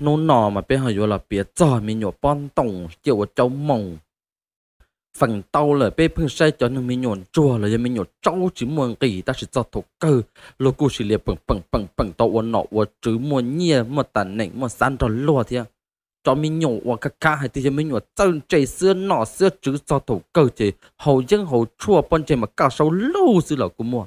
nó nọ mà bé hỏi là bé cho mình nhỏ bon tổng kiểu cháu mỏng phần tàu là bây phương sai cho nên mình nhọn chua là mình nhọn trâu chỉ muốn kỳ ta sẽ cho thuộc cơ lô cô chỉ liệp bằng bằng bằng bằng tàu ôn nọ và chứ muốn nhia mà tàn nảnh mà san rồi lúa à. thì cho mình nhổ và các cá hay thì mình nhổ chân chạy xưa nọ xưa chứ cho thuộc cơ chỉ hầu dân hầu chua bọn chạy mà cao sâu lâu xưa là của mua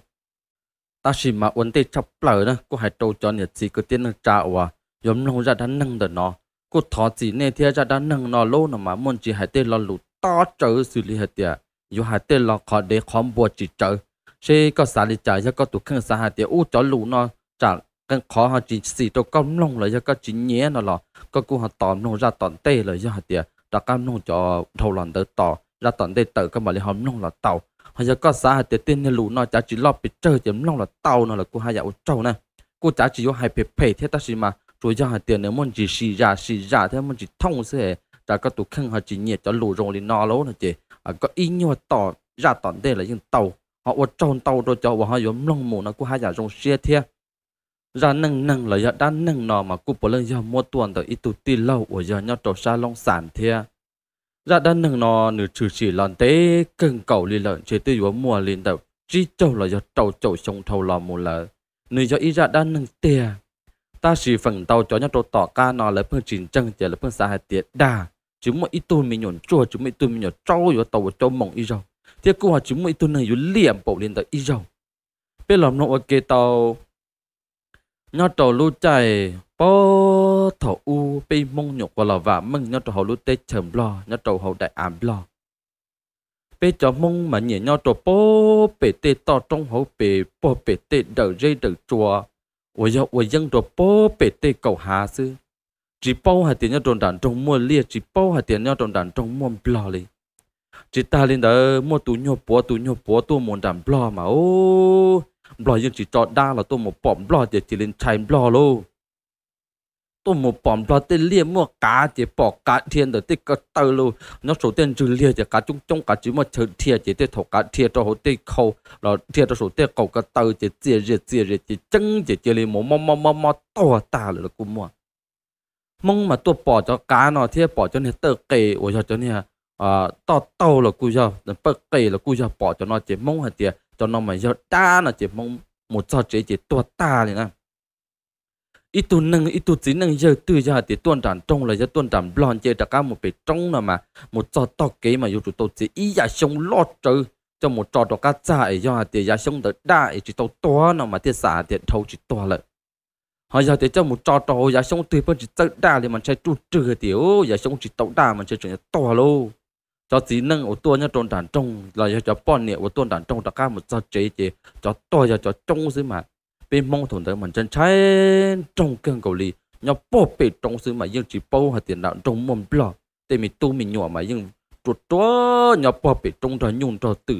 ta chỉ mà vấn đề chập lở nè cô hãy trâu cho nhiệt gì có tiền trả và yếm nông ra đã nâng đợt nó cô thọ chỉ nè thia ra đã nâng nó lâu nè mà muốn chỉ hai tên lo lụt to trở xử lý hết tiệt dù hai tên lo khó để khó bùa chỉ trở sẽ có xả lý trả cho có tụ khăn xả hai tiệt u cho lụ nó trả cần khó họ chỉ xì tôi công nông là cho có chỉ nhé nó là có cô họ tòm nông ra tòn tê là cho hai tiệt đã cam nông cho thầu lần tới tò ra tòn tê tự cái bạn lý hòm nông là tàu họ giờ có xã hạt tiền tiền lũ nó chả chỉ lo bị chơi chấm long là tàu nó là cô hai giờ dạo trâu nè cô chả chỉ vô hai bề bề thế ta xí mà rồi ra tiền nếu mình chỉ xì ra xì ra thế mình chỉ thông sẽ ra các tụ khăn họ chỉ cho lù rồng lên nó lâu là chị có ý như tỏ ra tận đây là những tàu họ ở trong tàu rồi cho họ giống long mù nó của hai giả rồng xe thia ra nâng nâng là giờ đã nâng nọ mà cụ bỏ lên mua tuần tới ít tụ lâu ở giờ nhau trầu xa long sản thia ra đã nâng nửa trừ chỉ lần tế cần cầu lì lợn chế tư giống mua lên đầu chỉ trầu là giờ trâu trầu sông thầu lò mù lợ nửa giờ ít ra đã nâng tiền ta chỉ phần tàu cho nhau trộn tỏ ca nó là phương trình chân chỉ là phương xã hạt tiệt đà chúng mà ít tôi mình nhổn chua chúng ít tôi mình nhổn trâu rồi tàu trâu mộng ít rồi thì cô họ chúng mình tôi này yếu liềm bộ lên tới ít rồi bây làm nó ok tàu nhau tàu lú chạy bó thổ u bây mong nhục qua lò và mừng nhau tàu hậu lú tê chầm lo nhau tàu hậu đại ám lo bê cho mông mà nhảy nhau tàu bó bê tê to trong hậu bê bó bê tê đầu dây đầu chùa 我要我用着宝贝对狗哈子，只包还点要种蛋种莫列，只包还点要种蛋种莫不了哩。chỉ ta lên đó mua tu nhau bỏ tu nhau bỏ tu muốn đam blo mà ô oh. blo nhưng chỉ cho đa là tu một bọm blo để chỉ lên chạy blo luôn tôi một bom đó tên liên mua cá chỉ bỏ cá thiên để tích cái tàu luôn. nó số tiền trừ liên chỉ cá chung chung cá chỉ mà chơi thiên chỉ để thầu cá thiên cho họ tây khâu là thiên cho số tiền cầu cái tàu chỉ chia rẽ chia rẽ chỉ chân chỉ chia liên mua mua mua mua mua to ta là cũng mua mong mà tôi bỏ cho cá nó thiên bỏ cho nên tờ kề ủa cho cho nên à to tàu là cú cho bờ kề là cú cho bỏ cho nó chỉ mong hạt tiền cho nó mà giờ ta là chỉ mong một cho chỉ chỉ to ta này nè ít tu năng ít tu chỉ năng giờ từ giờ thì tuần tràn trong là giờ tuần tràn lon chơi đặt cả một bề trong là mà một trò to kế mà yêu chủ tôi chỉ ý giả sống lo trừ cho một trò đó cá chạy giờ thì giả sống tới đại chỉ tàu to nào mà thiết xả thì thâu chỉ to lợi họ giờ thì cho một trò trò giả sống từ bên chỉ tới đại thì mình sẽ trụ trừ thì ô giả sống chỉ tàu đại mình sẽ chuyển to luôn cho chỉ năng của tôi nhá tuần tràn trong là giờ cho bọn nè của tuần tràn trong đặt cả một trò chơi chơi cho to giờ cho trong dưới mà bên mong thủng tới mình chân trái trong cơn cầu lì nhau bỏ bể trong xứ mà dương chỉ bao hạt tiền đạo trong mồm bò để mình tu mình nhỏ mà dương chuột trót nhau bỏ bể trong rồi nhung rồi tử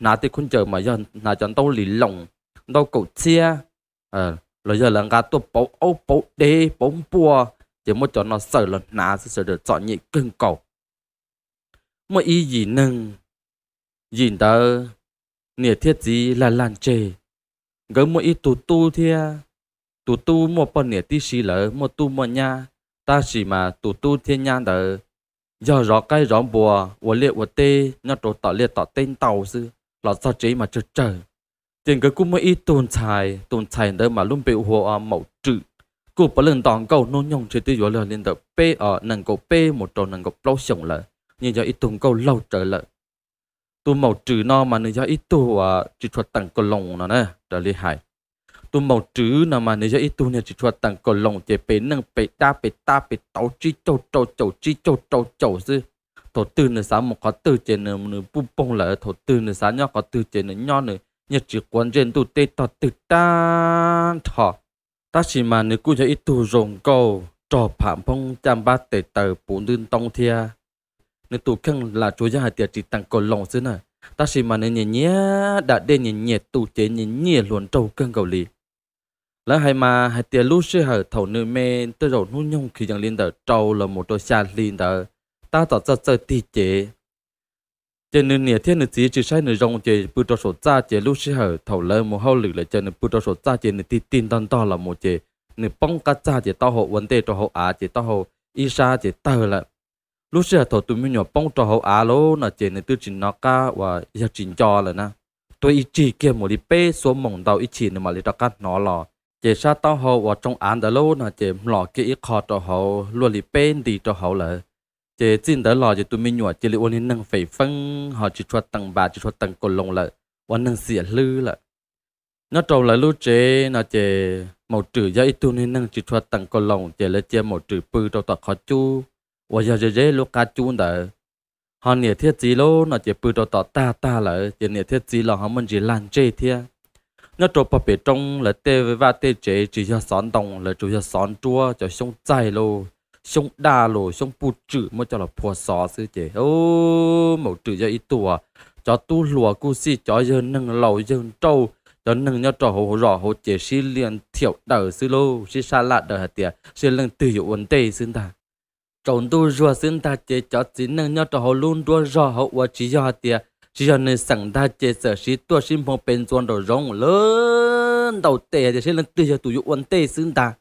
nà thì không chờ mà dân nà chẳng tao lì lòng tao cầu chia à lời giờ là ngã tu bảo ấu bảo đê bảo bùa chỉ muốn cho nó sợ là nà sẽ sợ được chọn nhị cơn cầu mà ý gì nâng nhìn tớ nhiệt thiết gì là lan trề gỡ một ít tù tu thia tù tu một phần nè tí xì lỡ một tu một nha ta xì mà tù tu thiên nha đỡ giờ rõ cái rõ bùa và liệu và tê nó trổ tỏ liệt tỏ tên tàu sư là sao chế mà chờ chờ tiền cái cũng mới ít tồn tại tồn tại đó mà luôn bị hồ à mẫu trừ cô bà lần đòn cầu nôn nhông chế tiêu rồi lên được p ở nâng cầu p một trò nâng cầu lâu sống lỡ nhưng giờ ít tồn cầu lâu trở lỡ tu màu trừ nó mà nơi do ít tu à chỉ thuật tặng cột lồng nó nè đó li hại tu màu trừ nó mà nơi do ít tu nè chỉ thuật tặng cột lồng chế bế nâng bế ta bế ta bế tàu chi châu châu châu chi châu châu châu tư nè sáng một có tư chế nè nè bu bông là thổ tư nè sáng nhau có tư chế nè nhau nè nhớ chỉ quan trên tu tê tọt tự ta thọ ta chỉ mà nè cú cho ít tu rồng câu trò phạm phong chăm ba tệ tờ bốn đương tông thia nên tụ khăn là chúa gia hạt tiệt chỉ tặng còn lòng xứ này ta chỉ mà nên nhẹ nhẹ đã đê nhẹ nhẹ tụ chế nhẹ nhẹ luồn trâu cân cầu lì lỡ hai mà hạt tiệt lúc sư hở thầu nữ mê tới rồi nuôi nhung khi chẳng liên tờ trâu là một đôi xa liên tờ ta tỏ ra chơi tì chế chế nữ nhẹ thiên nữ chỉ chỉ sai nữ rong chế bự trò số cha chế lúc sư hở thầu lơ một hậu lực là chế nữ bự trò số cha chế nữ tì tin tan to là một chế nữ bông cá cha chế tao hộ vấn đề cho hộ á chế tao hộ y sa chế tao là lúc xưa thọ tụi mình nhỏ bông trò hậu á lô là chỉ nên tôi chỉ nó ca và giờ chỉ cho là na tôi ít chỉ kia một đi bê số mỏng đầu ít chỉ nên mà lấy ra cắt nó lò chỉ sa tao hậu và trong án đã lô là chỉ lò kia ít khó trò hậu luôn đi bê đi trò hậu là chỉ xin đã lò cho tụi mình nhỏ chỉ lấy ôn năng phải phân họ chỉ cho tầng bà chỉ cho tầng cột lồng là ôn năng xỉa lư là nó trâu là lúc chế nó chế một trừ giấy tu nên năng chỉ cho tầng cột lồng chỉ lấy chế một trừ bư trâu tọt khó chú 我要这这路卡住的，họ nhiệt thiết gì lô nó chỉ bự đồ tọt ta ta là chỉ nhiệt thiết gì là họ mình chỉ lan chê thế nó trộn bắp bể trong là tê với chỉ cho són đồng là cho són chua cho sông dài lô sông đa lô sông bù chữ mới cho là phù sò sư chế ô mẫu chữ cho ít tuổi cho tu lùa cu si cho dân nâng lầu dân trâu cho nâng nhau trò hồ rõ hồ chế si liền thiểu đời sư lô si xa lạ đời hạt tiệt si lưng tự hiệu vấn đề xin ta trong tu rùa sinh ta chế cho chỉ năng nhau cho họ luôn đua rò họ và chỉ cho họ chỉ cho nên sẵn ta chế sở sĩ tua sinh phong bên chuan đồ rong lớn đầu tệ thì sẽ lên tư cho tụi quân tệ xin ta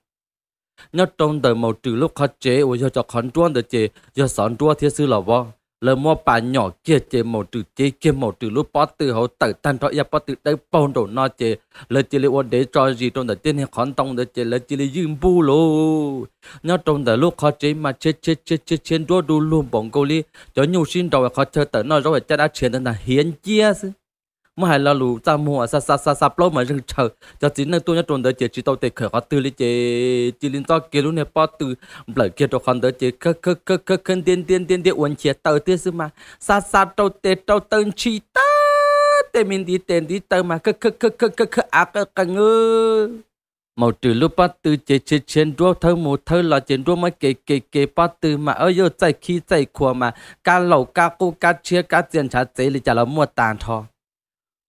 nhau trong đời màu trừ lúc khó chế và do cho khẩn chuan được chế do sẵn chua thiết sư là vong lỡ mua bà nhỏ kia chê một từ chê kia một từ lúc bó từ hậu tử tan thoại ya bó từ đáy bao đồ no chê lỡ chê li ôn để cho gì trong đời tiên hay khón tông để chê lỡ chê li dưng bù lô nhớ trong đời lúc khó chê mà chê chê chê chê chê đua đu luôn bóng câu lì, cho nhiều xin đầu khó chơi tử nó rồi chả đã chuyện là hiến chia sư mà hay là lù ta mua sa sa sa sa plo mà rừng chờ cho chính nơi tôi nhất trốn tới chỉ chỉ tao để khởi hoạt từ lý chỉ chỉ linh to kia luôn này bao từ lại kia cho con tới chỉ cơ cơ cơ cơ cân tiền tiền tiền tiền uốn chia tàu tiền mà sa sa tao tê tao tân chi ta tê mình đi tiền đi tàu mà cơ cơ cơ cơ cơ cơ à cơ cơ ngơ màu trừ lúc bắt từ chế chế chiến đua thơ mù thơ là chiến đua mới kể kể kể bắt từ mà ở yêu chạy khi chạy khua mà cá lẩu cá cua cá chia cá tiền trả chế thì chả là mua tàn thôi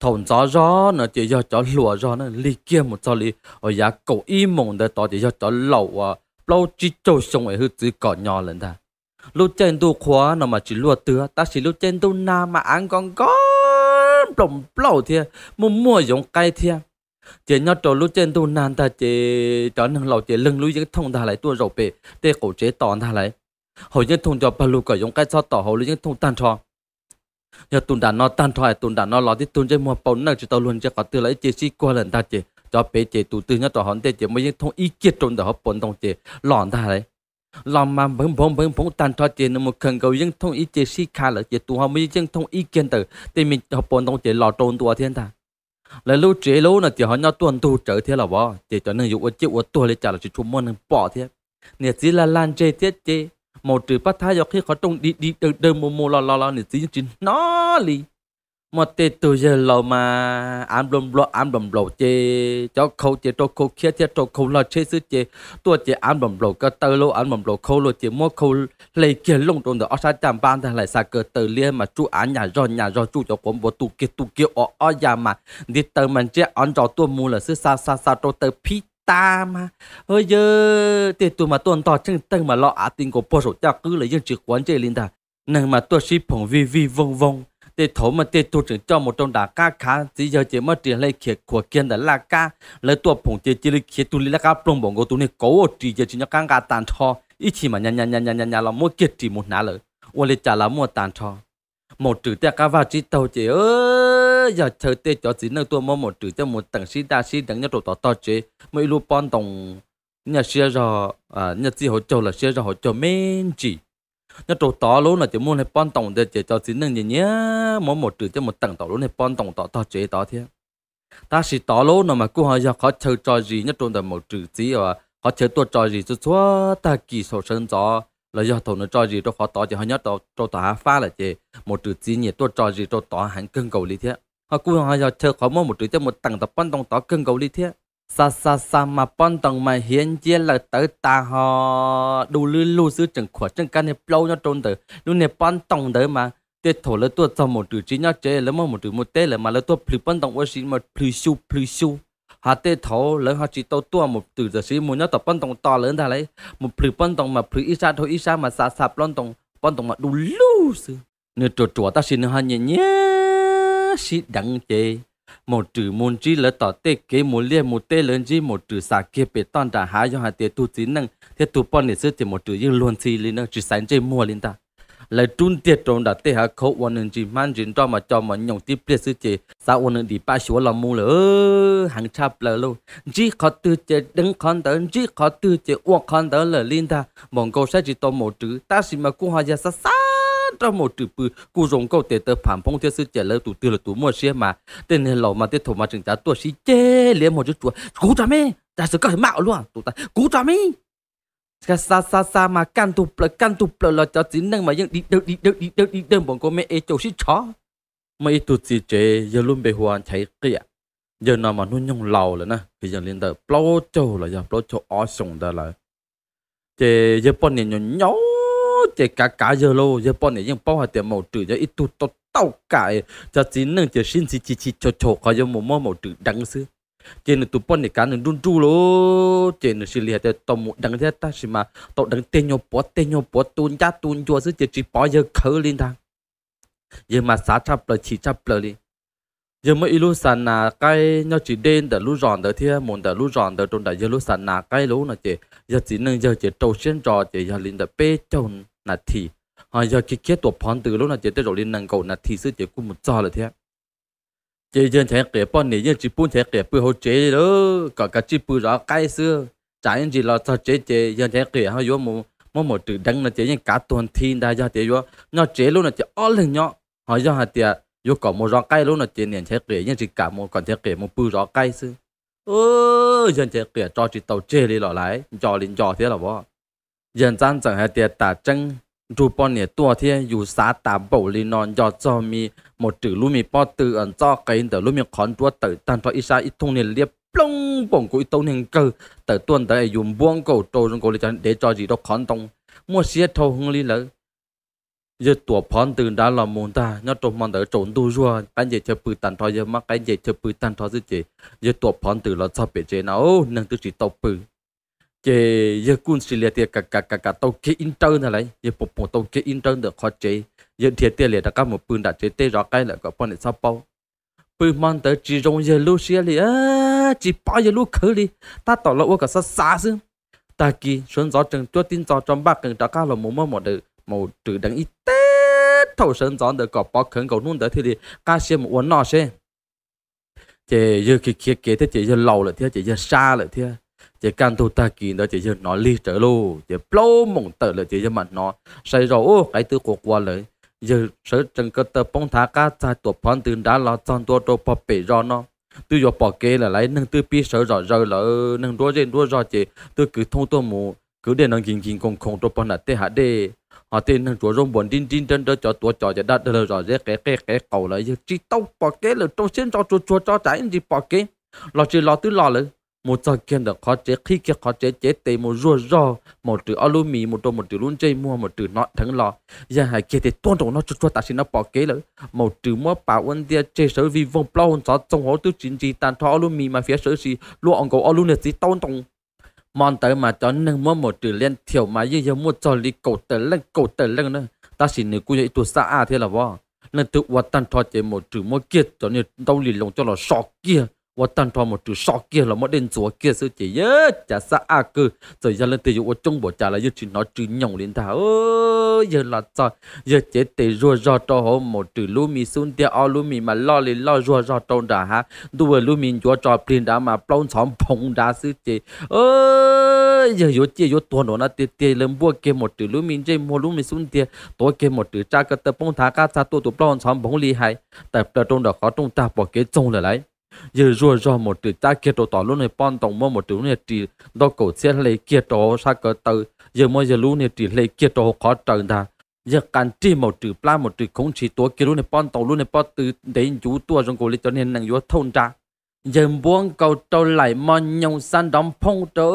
thôn gió gió nó chỉ do chó lùa gió nó li kia một cho li ở nhà cậu y mộng để tỏ chỉ do chó lẩu à lâu chỉ trâu sông ấy hư chỉ cỏ nhỏ lên ta lúc trên tu khóa nó mà chỉ lùa tứa ta chỉ lúc trên tu na mà ăn con có đồng lâu thia mua mua giống cây thia chỉ nhớ trâu lúc trên tu nan ta chỉ chó nên lẩu chỉ lưng lưới cái thông ta lại tu rầu bể để cổ chế tòn ta lại hồi những thông cho ba lù cỏ giống cây cho tỏ hồi những thông tan cho giờ tụn đã nó tan thoại tụn đã nó lo thì tụn chơi mua bóng nào cho tao luôn chơi có từ lấy chơi xí qua lần ta chơi cho bé chơi tụt từ nhá cho hắn chơi mới mấy thông ý kiến trong đó bóng đồng chơi lòn ta đấy lòn mà bóng bóng bóng bóng tan thoại chơi nó một cần cầu những thông ý chơi xí khá là chơi tụi họ mới những thông ý kiến từ thì mình học bóng đồng chơi lò trốn tụi thiên ta lại lúc chế lúc nào chỉ họ nhau tuần tu trở thế là bỏ chỉ cho nên dụ ở chiếc ở tuần lấy trả là chỉ chung môn bỏ thế nè gì là lan chơi tiết chơi một trừ bắt thái do khi khó trong đi đi đờ đờ mồ mồ lo lo lo nửa tí chín nó li mà tê từ giờ lò mà ăn đầm lo ăn đầm lo chê cho khâu chê cho khâu kia chê cho khâu lò chê sư chê tua chê ăn đầm lo cơ tơ lo ăn đầm lo khâu lò chê mua khâu lấy kia lông trong đó sa chạm ban thì lại sa cơ tờ lia mà chú ăn nhà rồi nhà rồi chú cho cuốn bộ tụ kia tụ kia ở ở nhà mà đi tơ mình chê ăn rồi tua mù là sư sa sa sa cho tờ pít ta mà hơi giờ thì tụi mà tuần tỏ chân tăng mà lọ tình của bộ sổ cho cứ lấy dân trực quán chơi linh ta nàng mà tôi sĩ phồng vi vi vong vong để thổ mà để tôi chỉ cho một trong đá ca khá chỉ giờ chỉ mất tiền lấy kiệt của kiên đã là ca, lấy tôi phồng chỉ chỉ lấy kiệt tôi lấy ca, plong bông của tôi này cố chỉ giờ chỉ nhớ nhắc cả tàn cho ít chỉ mà nhà nhà nhà nhà nhà nhà là mua kiệt chỉ một nã lợi, ô lấy trả là mua tàn cho một trừ ta cá vào chỉ tàu chỉ ơi giờ chờ tê cho chỉ nơi tôi mong một chữ cho một tầng sĩ đa sĩ đằng nhất tổ to chế mấy lu pon đồng nhà xe giờ à nhà chỉ hỗ trợ là xe giờ hỗ trợ men chỉ nhà tổ to luôn là chỉ muốn hay pon đồng để chỉ cho chỉ nơi nhỉ nhé mong một chữ cho một tầng tổ luôn hay pon đồng to to chế to thế ta sĩ to luôn mà cô hỏi giờ khó chờ cho gì nhất trong tầng một chữ chỉ à khó chờ tôi cho gì cho chúa ta kỳ sổ sân gió là do thầu nó cho gì tôi khó tỏ chỉ họ nhớ tôi tôi tỏ phá là chị một chữ gì nhiệt tôi cho gì tôi tỏ hẳn cân cầu lý thế họ ờ, cú họ giờ chờ khó một túi cho một tầng tập bắn đồng tỏ cân cầu đi thế sa sa sa mà bắn đồng mà hiện chia là tới ta họ đủ lư lù sư chẳng khỏe chẳng cái này lâu nhau trôn tới lúc này bắn đồng tới mà thế thổ là tôi cho một túi chỉ nhau chơi là mua một túi một tê là mà là tôi plu bắn đồng với xí mà plu siêu plu siêu hà tê thổ là họ chỉ tao tua một từ giờ xí muốn nhau tập bắn đồng to lớn ra lấy một plu bắn đồng mà plu Isa thôi Isa mà sa sa bắn đồng bắn đồng mà đủ lù sư nửa chuột chuột ta xin hơn nhẹ nhẹ sĩ đắng chê. Một trừ môn trí lỡ tỏ tê kế một lia một tê lớn gì một trừ xa kia bế toàn đã há do hai tê tu tí năng thế tu bọn này sư thì một trừ dương luôn xì lên năng trừ sáng chế mua lên ta. Lại trung tiết trộn đã tê hạ khẩu ổn nâng trì mang trình cho mà cho mà nhộng tí bế sư chế xa ổn nâng đi ba số lòng mù lỡ hàng chạp lỡ lâu. Chỉ khó tư chê đứng khăn tớ, chỉ khó tư chê uống khăn tớ lỡ lên ta. Bọn câu sẽ chỉ tổ một trừ, ta xì mà cũng hòa gia xa xa ra một chữ bự cú rồng câu tế tờ phản phong theo sư trả lời tụ tư là tụ mua xe mà tên là lò mà tên thổ mà chừng trả tuổi sĩ chê liền một chút chùa cú trả mê ta sự cởi mạo luôn à? tụ ta cú trả mê cái xa xa xa mà can tụ plơ can tụ plơ là cho chính năng mà nhưng đi đâu đi đâu đi đâu đi đâu bọn cô mẹ ê chỗ xí chó mấy ê tụ sĩ chê giờ luôn bề hoàn cháy kia à. giờ nào mà nó nhung lầu là nè thì giờ liên tờ plau châu là giờ plau châu ở sông đó là chê giờ bọn này nhỏ nhau จะกะกะเยอะโลเยอะปอนเนี่ยยังป้อหาเตียหมดตื่นจะอีตุตเต้ากะจะจีนนึงจะชินสิจิจิโจโจเขาจะหมดมอหมดตื่นดังซื้อเจนตุปอนเนี่ยการนึงดุนจูโลเจนสิเลียแต่ตอมดังเจตาสิมาตอดังเตยโยปอเตยโยปอตุนจ้าตุนจัวซื้อจะจีปอเยอะเขาลินทางเยอะมาสาชับเปล่าชีชับเปล่าลิ giờ mới lúc sản là cái nó chỉ đến để lúc giòn để thế muốn để lúc giòn để trong đại giờ lúc sản là cái lúc nó chỉ giờ chỉ nên giờ chỉ trâu xuyên trò chỉ giờ linh để bê trâu nà thì họ ờ, giờ chỉ kết tổ phán từ lúc nào chỉ tới rồi lên năng cầu nà thì sư chỉ cũng một cho là thế chỉ dân chạy kẹp bọn này dân chỉ buôn chạy kẹp bự hậu chế đó cả cả chỉ bự rõ cái xưa trái dân chỉ là sao chế chế dân chạy kẹp họ vô một mỗi một từ đăng là chế dân cả toàn thiên đa gia chế vô nó chế luôn là chế ó lên nhỏ họ giờ hạt tiệt vô cả một rõ cái luôn là chế nền chạy kẹp dân chỉ cả một còn chạy kẹp một bự rõ cái xưa ơ dân chạy kẹp cho chỉ tàu chế đi lọ lại cho lên cho thế là bỏ dân chẳng hề dù bọn 人站整下跌打针，如半年多天有啥打暴力呢？要做咪 một trừ lúc mi bỏ từ ẩn cho cái từ lúc mi khón chúa từ tan cho ít sa ít thung liền liệp plong bổng của ít tông hình cơ từ tuần tới dùng buông cầu trâu trong cầu lên để cho gì đó khón tông mua xe thâu hung lý lỡ giờ tuổi phón từ đã là muốn ta nhớ trộm mòn tới trốn tu rùa cái gì chơi bự tan thôi giờ mắc cái gì chơi bự tan thôi chứ chế, giờ tuổi phón từ là sao bị chế nào nâng từ chỉ tộc bự chế giờ quân sự liệt tiệt cả cả cả cả tàu kia intern này lại giờ bộ bộ tàu kia intern được khó chế giờ thiệt tiệt liệt đã có một bùn đã chế tê rõ cái lại có bọn này sao bao bùn mang tới chỉ rong giờ lúc xia liệt chỉ bao giờ lúc khởi đi ta tỏ lộ cả sát xa xứ ta kỳ xuân gió trừng cho tin gió trong ba cần đã có là một mơ một được một trừ đằng ít tê thầu sơn gió được có bao khẩn cầu nuôn tới thì đi ca xe một uốn nọ xe chế giờ kia kia kia thế chế giờ lâu lại thế chế giờ xa lại thế chỉ can tu ta kỳ đó chỉ giờ nó li trở lô chỉ plô mộng tờ là chỉ giờ mặt nó say rồi ô cái từ cuộc qua lời giờ sở trần cơ tờ bông thả cá tại tuột phong từ đá lo chọn tua tua bỏ bể rồi nó tôi giờ bỏ kế là lấy nâng tư pi sở rồi rồi là nâng đua trên đua rồi chỉ tôi cứ thông tôi mù cứ để nâng kinh kinh công công tua phong là tê hạ đê họ tên nâng chúa rông buồn đinh đinh trên đó cho tua cho cho đắt rồi rồi cái cái cái cầu lại chỉ tao bỏ kê là trong xin cho chúa cho trái gì bỏ kế, lo chỉ lo tư lo lại một trò kiện được khó chế khi kia khó chế chế tê một rùa rò một từ trừ alumi một trò một từ luôn chơi mua một từ nọ thằng lò giờ hai kia thì tuôn trong nó chút chút ta xin nó bỏ kế lỡ một từ mua bảo quân tia chế sở vì vòng plau hồn gió trong hố tư chính trị tàn thọ alumi mà phía sở gì luôn ông cầu alumi gì tuôn trong mòn tới mà cho nâng mua một từ lên thiểu mà như giờ mua trò lý cổ tờ lên cổ tờ lên nữa ta xin nữ cú vậy tuột xa à thế là vò nên tự hoạt tàn thọ chế một từ mua kia cho nên đau lì lòng cho nó sọ kia 我当初么就少见了，没人做见是这耶，加上阿哥，这下来对我中国家来，又去拿猪肉领他，哦，又拉在，又这得弱弱到好么？对路米孙的阿路米嘛，拉里拉弱弱到的哈，都路米弱到平的嘛，包藏膨大是这，哦，又有这有多罗那的的人不给么？对路米这么路米孙的多给么？对这个的崩他家他多多包藏膨厉害，但不中的好中大不给中了来。giờ rùa rò một tuổi ta kia tổ tỏ luôn này bọn tổng mơ một tuổi này chỉ đó cổ xe lấy kia tổ sa cỡ từ giờ mỗi giờ luôn này chỉ lấy kia tổ khó trần ta giờ càng chỉ một tuổi pla một tuổi không chỉ tổ kia luôn này bọn tổng luôn này bọn từ để chú tua trong cổ lý cho nên năng yếu thôn ra giờ buông cầu trâu lại mò nhông san đóng phong trở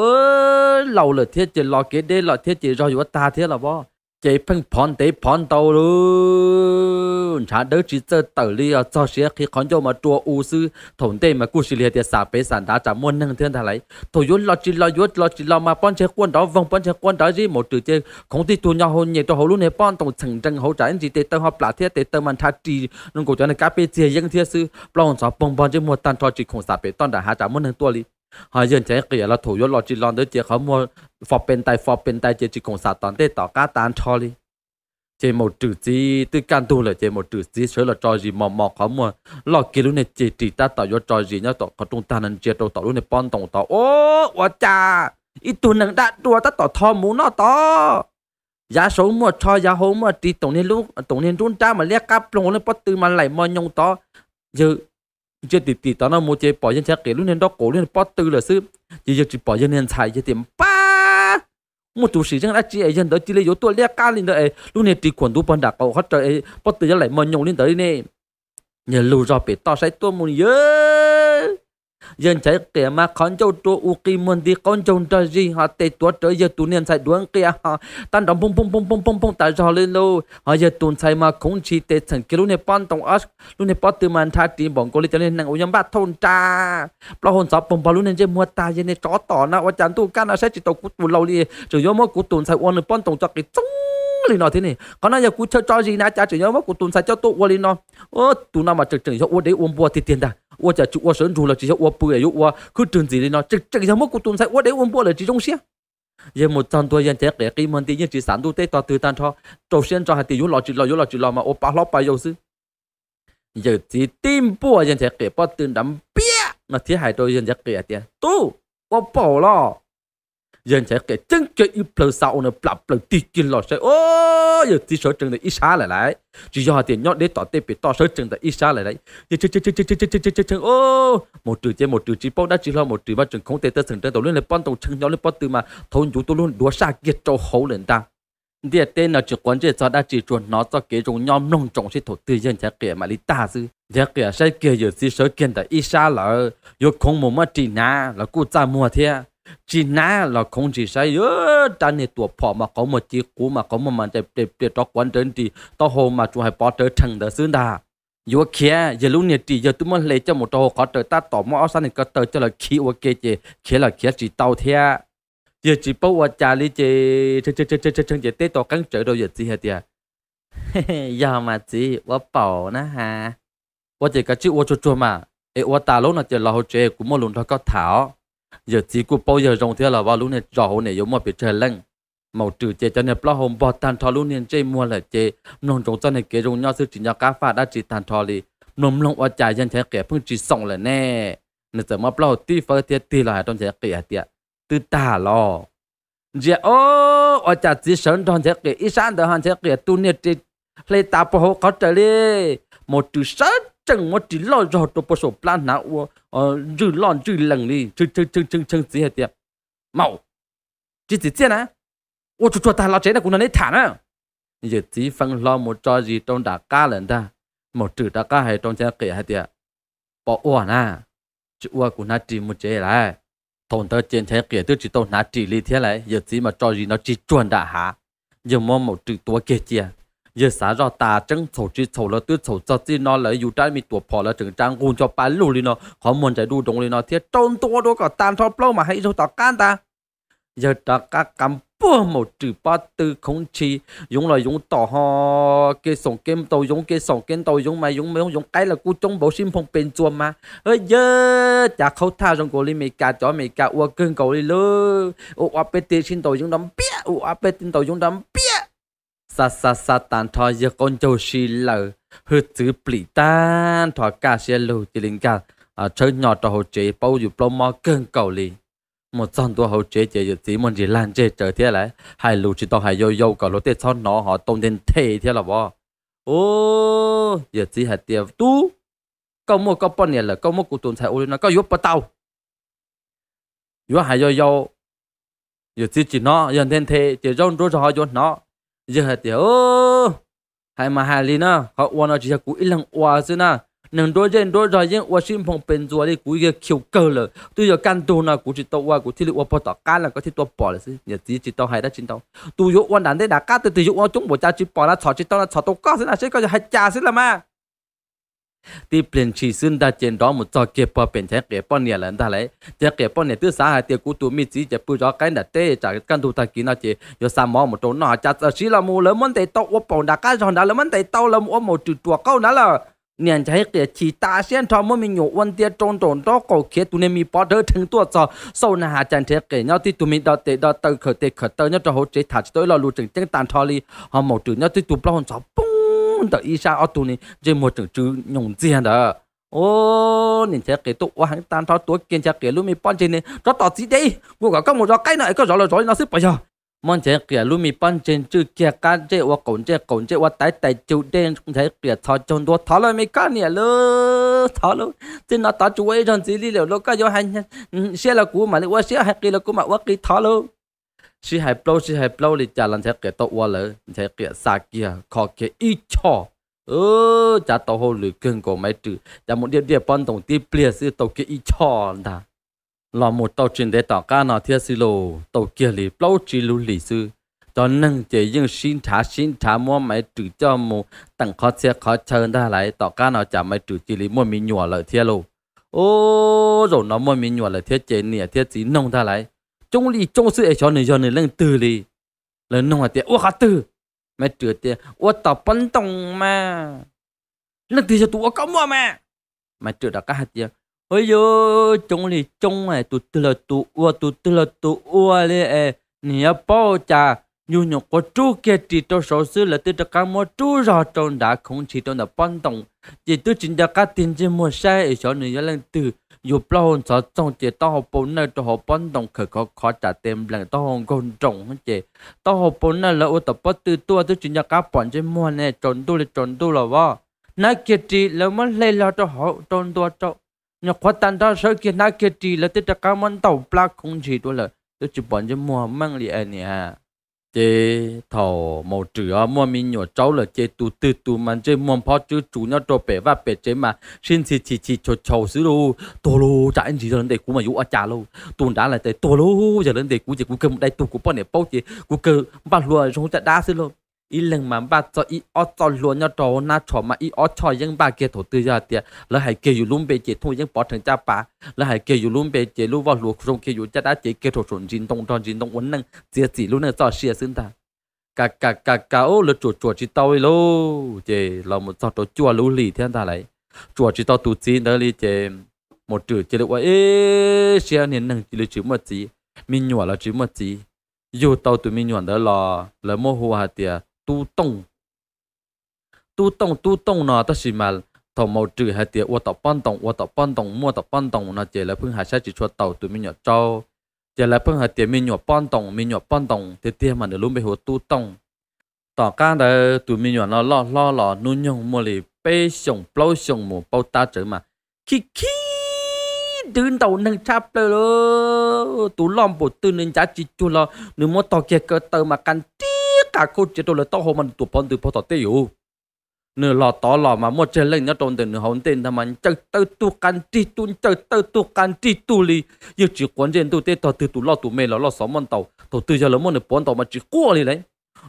lâu là thiết chỉ lo kế đế là thiết chỉ rùa rùa ta thiết là bao chế phân phòn tế phòn tàu luôn chả đỡ chỉ à, cho tàu li ở cho xe khi con cho mà chùa u sư thổn tê mà cú xử lý thì xả bế sản đá trả muôn năng thiên thà lấy thôi yốt lo chỉ lo yốt lo chỉ lo mà bọn chế quân đó vòng bọn chế quân đó gì một trừ chế không thì tu nhau hôn nhẹ cho hồ luôn này bọn tổng thành trăng hậu trái gì tế tơ hoa lá thiết tế tơ mà thà trì nông cổ cho này cá bê chế dân thiết sư bọn sọ bọn bọn chế mua tan cho chỉ không xả bế toàn đã hạ trả muôn năng tua li họ dân chế kia là thủ yếu lo chỉ lo tới chế họ mua phò bên tay phò bên tay chế chỉ cùng sát toàn tế tỏ cá tan cho đi một trừ gì từ can tu là chế một trừ gì sửa là cho gì mò mò họ mua lo kia lúc này chế chỉ ta tỏ yếu gì nhá tỏ họ trung ta nên chế đâu tỏ lúc này bon tổng tỏ ô quá cha ít tu năng đã đua ta tỏ thò mũ nó tỏ giá số mua cho giá hố mua tí tổng nên lúc tổng nên run cha mà liếc cáp lông lên bắt từ mà lại mò nhông tỏ giờ chưa tì tì tao nó mua chế bỏ dân chắc kể lúc nên đó cổ lên bỏ tư là sư chỉ giờ chỉ bỏ dân nên xài chỉ tiệm ba một chủ sĩ chẳng đã chỉ ấy dân đó chỉ lấy yếu tố lia ca lên đó ấy lúc này chỉ quần đủ bọn đặc cậu hết trời ấy bỏ tư cho lại mờ nhung lên tới nè nhờ lù rồi bị tao sai tôi muốn nhớ dân thấy kia mà con châu tu u kỳ môn đi con châu ta gì họ tê tua trở giờ tu niên sai đuống kia họ tan đồng pung pung pung pung pung pung tại sao lên lô họ giờ tu sai mà không chỉ tê thành kia luôn này pan tông ớt luôn này bắt từ màn thà tiền bọn cô lấy cho nên nàng ôi nhắm thôn cha bao hồn sập bông bao luôn nên chơi mua ta giờ này chó tỏ na và chán tu ca là sẽ chỉ tàu cút tu lâu đi chỉ do mỗi cút tu sai uôn được pan tông cho cái tung lên nó thế này có nói giờ cút chơi cho gì na cha chỉ do mỗi cút tu sai cho tu uôn lên nó ô tu nà mà chừng chừng cho uôn đấy uôn bùa thì tiền ta 我在我身处了这些我不也有我可真自己呢，这这个项目古东西我得问过了这种些。也没咱多人在给给门的，人只三度在到对单车，到现在还得有老几老有老几老嘛，我把老把有事。giờ chỉ tìm bộ dân sẽ kể bắt từ đám bia mà thế hải tôi dân sẽ kể tiền tu có bảo lo dân kể chân y số 人才给真个一盆烧呢，不不地进老师哦，有几手真的一杀来来，只要点鸟你到底别到手真的一杀来来，这这这这这这这这这这哦，một trừ chế một trừ chỉ bao đã chỉ lo một trừ mà trường không thể tới thành trên đầu lên là bắn đầu chân nhau lên bắn từ mà thôn chủ tôi luôn đua xa kia cho hậu lên ta. Địa tên là chỉ quan chế cho đã chỉ chuẩn nó cho kế trong nhóm nông trọng sẽ thổ tự dân trái kể mà lý ta dư. Trái kia sẽ kể giờ chỉ số kiện tại ít xa là, yo không muốn mà chỉ na là cô ta mua thế chỉ na là không chỉ sai ơ ta này tuổi phò mà có một chiếc cú mà có một màn đẹp đẹp đẹp đó quan trọng thì to hồ mà chúng hay bỏ tới thằng đó xưng đà yo kia giờ lúc này thì giờ tôi muốn lấy cho một trò có tới ta tỏ mò xanh này có tới cho là khí ok chị khí là khí chỉ tàu thea giờ chỉ giờ giờ cắn gì gì, hết tiệt, mà mà, vợ vợ vợ vợ bảo chỉ ta là chơi thôi, bảo ว่าจาลีเจเจเจเจเจเจเจเตต่อกังเจอเราอย่าจีเหตียยามาจีว่าเป่านะฮะว่าเจก็ชื่อว่าชัวๆมาเอว่าตาลุ้นอ่ะเจเราเจกูมอลุนทอก็ถาว giờ chỉ của bao giờ rong thế là vào lúc này rõ hồ này giống một bị trời lạnh màu trừ chế cho nên bao hôm bọt tàn thò lúc này chơi mua lại chế nông trồng cho này kế rong nhau sư chỉ nhau cá phà đã chỉ tan thò đi nông lông ở trái dân trái kẻ phương chỉ sòng là nè nên giờ mà bao tí phơi thế tí là trong trái kẻ tiệt từ ta lo giờ ô ở trái chỉ sớm trong trái kẻ, ít sáng đó hàng trái kẻ, tu niệm chế lấy ta bao hộ có trở đi một trừ sớm chẳng mà chỉ lo cho tổ bộ số plan nào ờ giữ lo giữ lần đi chứ chứ chứ chứ chứ gì hết tiệp màu chỉ chỉ thế này ô chú chú ta lo chết là cũng nên thả nữa giờ chỉ phân lo một trò gì trong đã ca lên ta một chữ đã ca hay trong chế kệ hết tiệp bỏ ủa na chú ủa cũng nát chỉ một chế lại thôn tơ trên thế kệ tôi chỉ tôi nát chỉ lý thế lại giờ chỉ mà trò gì nó chỉ chuẩn đã hả giờ mà một chữ tua kia chia giờ xã rõ ta trắng sầu chi sầu là tuyết sầu cho chi nó là dù trái mi tuột phò là trường trang gun cho bán lù đi nó họ muốn chạy đu đông đi nó thiết trôn tua đó cả tan thọ lâu mà hãy cho ta can ta giờ ta cả cầm bơ một chữ ba tư không chi dùng là dùng tỏ ho cái sòng kem tàu dùng cái sòng kem tàu dùng mà dùng mấy dùng cái là cú chống bảo sim phong bên chua mà ơi giờ chả khâu tha trong cổ li mì cả chó mì cả ua cưng cổ li lơ ua bê tê xin tàu dùng đấm bia ua bê tê tàu dùng đấm bia sa sa sa tan thọ giờ con châu xì lợ hư chữ plì tan thọ cả xe lù chỉ linh cả à chơi nhỏ trò hậu chế bao dù plom mò cơn cầu lì một trăm tua hậu chế chế giờ tí mình chỉ lan chế trở thế lại hai lù chỉ tao hai yo yo cả lối tết sau nó họ tông đến thế thế là bỏ ô giờ tí hạt tiền tu câu mua câu bọn này là câu mua cụ tuần thầy ô nó câu giúp bắt tao giúp hai yo yo giờ chỉ nó giờ đến thế chỉ rong rong cho họ nó giờ thì ô hai mà hai lì na họ quan ở chỉ là cú ít lần qua chứ na nâng đôi chân đôi rồi chân qua xin phòng bên rồi đi cú cái kiểu cơ rồi tôi giờ căn tu na cú chỉ tao qua cú thì lựa bỏ tao cá là có thể tao bỏ là gì nhà chỉ chỉ tao hay đã chỉ tao tôi giờ quan đàn đấy đã cắt, tôi tôi giờ quan chúng bộ cha chỉ bỏ là thọ chỉ tao là thọ tao cắt thế là sẽ có giờ hay cha thế là mà thì biển chỉ xuyên đã trên đó một trò kia bỏ biển thế kia bỏ nhà lần ta lấy thế kia bỏ nhà thứ sáu hai tiêu cú tụ mi chỉ chỉ bùi cho cái là tê trả căn tu ta kia nó chỉ do sa mò một chỗ nọ chặt ở xí là mua lớn món tây tàu ốp bồn đã cá rồi đã lớn món tây tàu là mua một chữ chùa câu nữa là niên trái kia chỉ ta xem cho mỗi mình nhổ quân tiết trong trốn đó cầu kia tụi nên mi bỏ đỡ thằng tua cho sau này hạ chân thế kia nhau ti tụi mình đào tệ đào tàu khởi tệ khởi tàu nhau cho hỗ trợ thả tới là lù chừng chân tan thò li họ một chữ nhau ti tụi bao hồn sáu bung chung đó ý sao ở tu này chỉ một trường chữ nhung tiền đó ô nên chắc cái tụ hàng tan thao tuổi kiên chắc cái lúc mi bắn trên này nó tỏ gì đây vừa cả các một cái này có rõ là rõ nó sẽ bây giờ mong chế kia lúc mình bắn trên chữ kia cá chế và cổng chế cổng chế và tái tái chịu đen cũng thấy kia thọ trong đó thọ lại mi cá này luôn, thọ luôn, trên nó tao chú ấy trong gì đi rồi, lúc có do hành xe là cú mà lúc xe hay kia là cú mà quá kia thọ luôn si hai plo si hai plo li chả làm thế kia tàu wa lỡ thế kia sa kia khó kia ít cho ơ cha tàu hồ lử cưng của mấy chữ cha một điệp điệp bọn tổng tiếp bia sư tàu kia ít cho ta là một tàu chuyển để tỏ ca nó thiết sư lô tàu kia li plo chỉ lu li sư cho nên chỉ những xin trả xin trả mua mấy chữ cho một tặng khó xe khó chơi ta lại tỏ ca nó chả mấy chữ chỉ li mua mình nhỏ lỡ thiết lô ô rồi nó mua mình nhỏ lỡ thiết chế nè thiết gì nông ta lại 中立中式小女小女人 từ li lần nông à tiệt ô khá từ mẹ trừ tiệt ô tao bắn tông mà lần từ cho tụi có mua mà mẹ trừ đã cả hạt tiệt ôi yo trung li trung à tụi từ là tụi ô tụi từ là tụi ô li à nhà bao cha nhu nhu có chú kia chỉ cho số sư là tôi đặc mua chú rõ trong đã không chỉ trong đã bắn tông chỉ tôi chính đặc cả tiền chỉ mua sai ở chỗ này là lần từ อยู่ปล้นสอจงเจต้องปุ่นในตัวปนต้องเขยขอขอจัดเต็มแหล่งต้องคนจงเจต้องปุ่นนั่นละอุตปตือตัวตัวจินยากาปอนจมว่วแน่จนดูเลยจนดูแล้วว่านักเกียติแล้วมันเลยเราจะหอจนตัวเจ้าเนี่ยควตันตาเสกีนักเกียติแล้วติดกามันเต่าปลาคงจีตัวเลยตัวจิบปอนจะมั่วมั่งเลยเนี่ย chế thầu một chữ ở mua mình nhỏ cháu là chế tu tư tu mà chế mua phó chứ chủ nhau cho bé và bé chế mà xin xì xì chỉ cho cháu xứ đâu tô lô trả anh gì rồi để cú mà dụ ở trả lâu tuần đã là tới tô lô giờ lên để cú chỉ cú cầm đây tu cú bỏ này bao chế cú cơ bắt luôn rồi không trả đá xứ luôn อีเรื่องมันบ้าจะอีอ้อจะล้วนยอดหน้าชอมาอีอ้อชอยังบ้าเกี่ยวตัวตัวยาเตียแล้วให้เกี่ยวอยู่ลุ่มเบจีทุ่งยังปอดถึงจ้าป่าแล้วให้เกี่ยวอยู่ลุ่มเบจีรู้ว่าหลวงครงเกี่ยวอยู่จะได้เจเกี่ยวถนจินตรงตอนจินตรงวันนึงเจียจีรู้เนี่ยจ่อเชียซึ่งตากะกะกะกะโอ้แล้วจวดจวดจีเต้าไอ้โลเจเราหมดจ่อตัวจั่วรู้หลีเท่าไหร่จวดจีเต้าตัวจีนเด้อลีเจหมดจืดเจเลยว่าเอ๊เชียเนี่ยหนึ่งจีเลยจืดหมดจีมีหนวดเราจืดหมดจีอยู่เต้าตัวมีหนวดเด้อรอแล้วโมโหฮะเตีย tu tông tu tông tu tông nó ta xì mà thầu màu trừ hai tiệt ô tàu pan tông ô tàu pan tông mua tàu pan tông nó chỉ là phương hạ sát chỉ cho tàu tụi mình nhỏ trâu chỉ là phương hạ tiệt mình nhỏ pan tông mình nhỏ pan tông thì tiệt mà nó luôn bị hồ tu tông tỏ ca đó tụi mình nhỏ nó lo lo lo nu nhung mua lì bê sông bao sông mù bao ta chữ mà khi khi tương đầu nâng chắp rồi tụi lòm bộ tư nên giá chỉ chu lo nếu mua tàu kia cơ tàu mà căn cả cô chế độ là tao hồ mình tụp bọn từ bỏ tao tiêu nửa lọ tỏ lò mà một chơi lên nó tròn từ nửa hồn tên thà mình chơi tao tu can ti tu chơi tao tu can ti tu li yêu chỉ quan trên tu tê tao từ tu lò tu mê lò lò sáu món tàu tàu từ giờ là món này bọn tàu mà chỉ cua đi đấy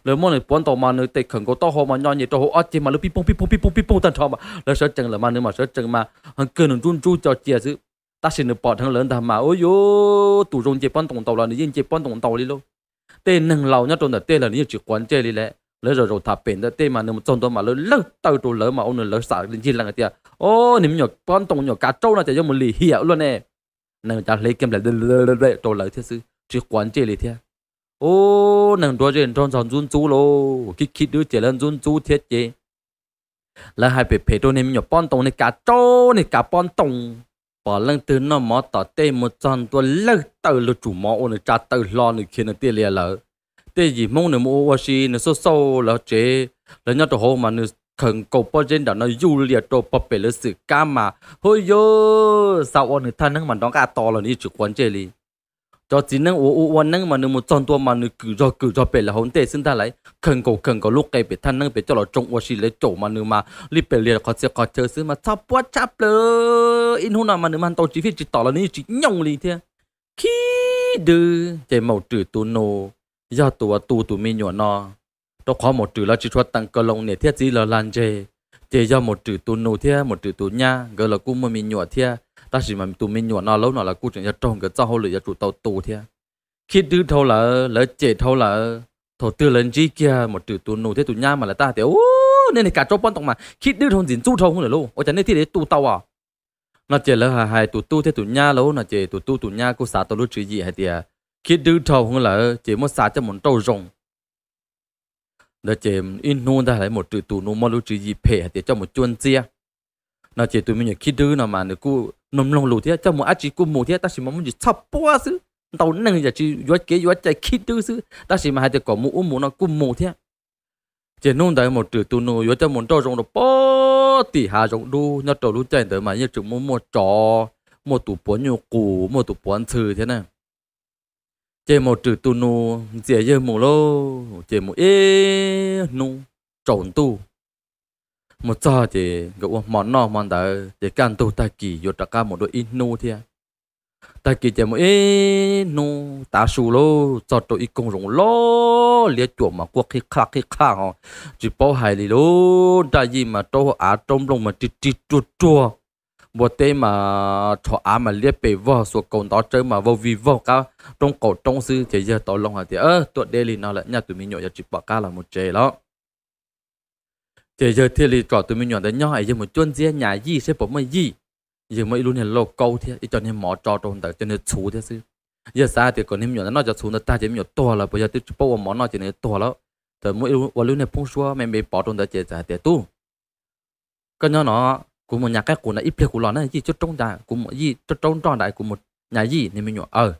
lỡ món này bọn tàu mà nửa tê khẩn có tao hồ mà nhọn nhẹ tao hồ ở trên mà lỡ pi pong pi pong pi pong pi pong tan thò mà lỡ sợ chân là mà nửa mà sợ chân mà hằng cơ nửa run chu cho chia chứ ta xin được bỏ thằng lớn thà mà ôi yo tụ rong chế bọn tổng tàu là nửa yên chế bọn tổng tàu đi luôn tê nâng lâu nhá trong đó tê là những chuyện quan chế đi lẽ lỡ rồi rồi thà bền đó tê mà nếu trong đó mà lỡ lỡ tao trụ lỡ mà ông nó lỡ sợ lên chi là cái, ta ô nếu nhỏ con tông nhỏ cá trâu là chỉ cho một lì hiểu luôn nè nàng ta lấy kem lại lỡ lỡ lỡ trụ lỡ thế sự chuyện quan chế đi thế ô nàng đua trên trong tròn run chú lô khi khi đứa trẻ lên run chú thiết chế là hai bề bề đôi nếu nhỏ con tông này cá trâu này cá con tông bỏ lăng từ nó mò tỏ tê một tròn tua lơ tờ lơ chủ mò ô nè cha lo nè kia nè tia lìa lỡ tê gì mong nè mua ô xì nè sâu sâu lỡ chế lỡ nhau tổ hồ mà nè khẩn cầu bao trên đó nó du lìa tổ bắp bể lỡ sự cam mà hôi yo sao ô nè thân nâng mà đóng cả to là đi chủ quan chê liền cho chỉ nâng ô ô quan nâng mà nếu một chọn tua mà nếu cứ cho cứ cho bể là hồn tệ xin ta lại cần cầu cần cầu lúc cây bể than nâng bể cho là trông ô xí lấy chỗ mà nếu mà li bể liền có chơi có chơi xin mà chắp quá chắp lơ in hôm nào mà nếu mà tàu chỉ phi chỉ tỏ là nếu chỉ nhông li thế khi đưa chạy màu trừ tu nô do tua tu tu mi nhọ nò đó khó một trừ là chỉ cho tăng cơ lông nè thiết gì là lan chê chê do một trừ tu nô thiết một trừ tu nha gọi là cũng mà mi nhọ thiết ta chỉ mà tụi mình nhọn nó lâu nó là cú chuyện trông cái sau lửa chủ tàu tù thế khi đứa thâu là lỡ chế thâu là thổ tư lên chi kia một từ tụ nổ thế tụ nha mà là ta thì ô nên là cả chỗ bọn tông mà khi đứa thôn dính chú thâu không được luôn ở chẳng nên thì để tụ tàu à nó chỉ là hai hai tụ tu thế tụ nha lâu nó chỉ tụ tu tụ nha cô xã tụ lúc chữ gì hay thì khi đứa thâu không là chỉ một xã cho một trâu rồng nó chỉ in nôn ra lại một từ tụ nôn mà lúc chữ gì phê hay thì cho một chuôn chia nó chỉ tụi mình khi đứa nào mà nó cú nằm lòng lụt thế cho một chỉ cũng một thế ta chỉ mong chỉ chấp bó chứ tàu nâng giờ chỉ vót kế vót chạy khi tư chứ ta chỉ mà hai cái cổ mũ ôm mũ nó cũng một thế chỉ nôn đại một trừ tu nô vót cho một trâu rồng nó bó tỉ hà rồng đu nó trâu đu chạy tới mà như chỉ muốn một trò một tủ bốn nhiều củ một tủ bốn thử thế này chỉ một trừ tu nô dễ dễ mù lô chỉ một ê nô trộn tu một giờ thì gỗ món nọ món đó để can tu ta kỳ yết ta ca một đôi inu thia ta kỳ thì một inu ta su lô cho tôi ít công dụng lô liệt chuột mà quốc khi khác khi khác hò chỉ bảo hài đi lô đại gì mà tôi à trong lòng mà chỉ chỉ chuột chuột bộ tê mà cho á mà liệt bề vò suốt cầu đó chơi mà vô vi vô cả trong cổ trong sư thì giờ tao lòng hả thì ơ tuột đây thì nó lại nhà tụi mình nhậu giờ chỉ bảo ca là một chế đó thế giờ thì lì trò tụi mình nhọn đến nhau ấy giờ một chuyên gia nhà gì sẽ bỏ mà gì giờ mới luôn hiện lộ câu thế cho nên mỏ trò tròn tại cho nên chú thế chứ giờ xa thì còn nên nhọn nó cho chú nó ta chỉ nhọn to là bây giờ tôi bảo mỏ nó chỉ nên to lắm thì mỗi lúc lúc này phong xua mình bị bỏ tròn tại chỉ là tiền tu cái nhau nó cũng một nhà cái của nó ít việc của nó này gì cho trông đại của một gì cho trông tròn đại của một nhà gì nên mình nhọn ờ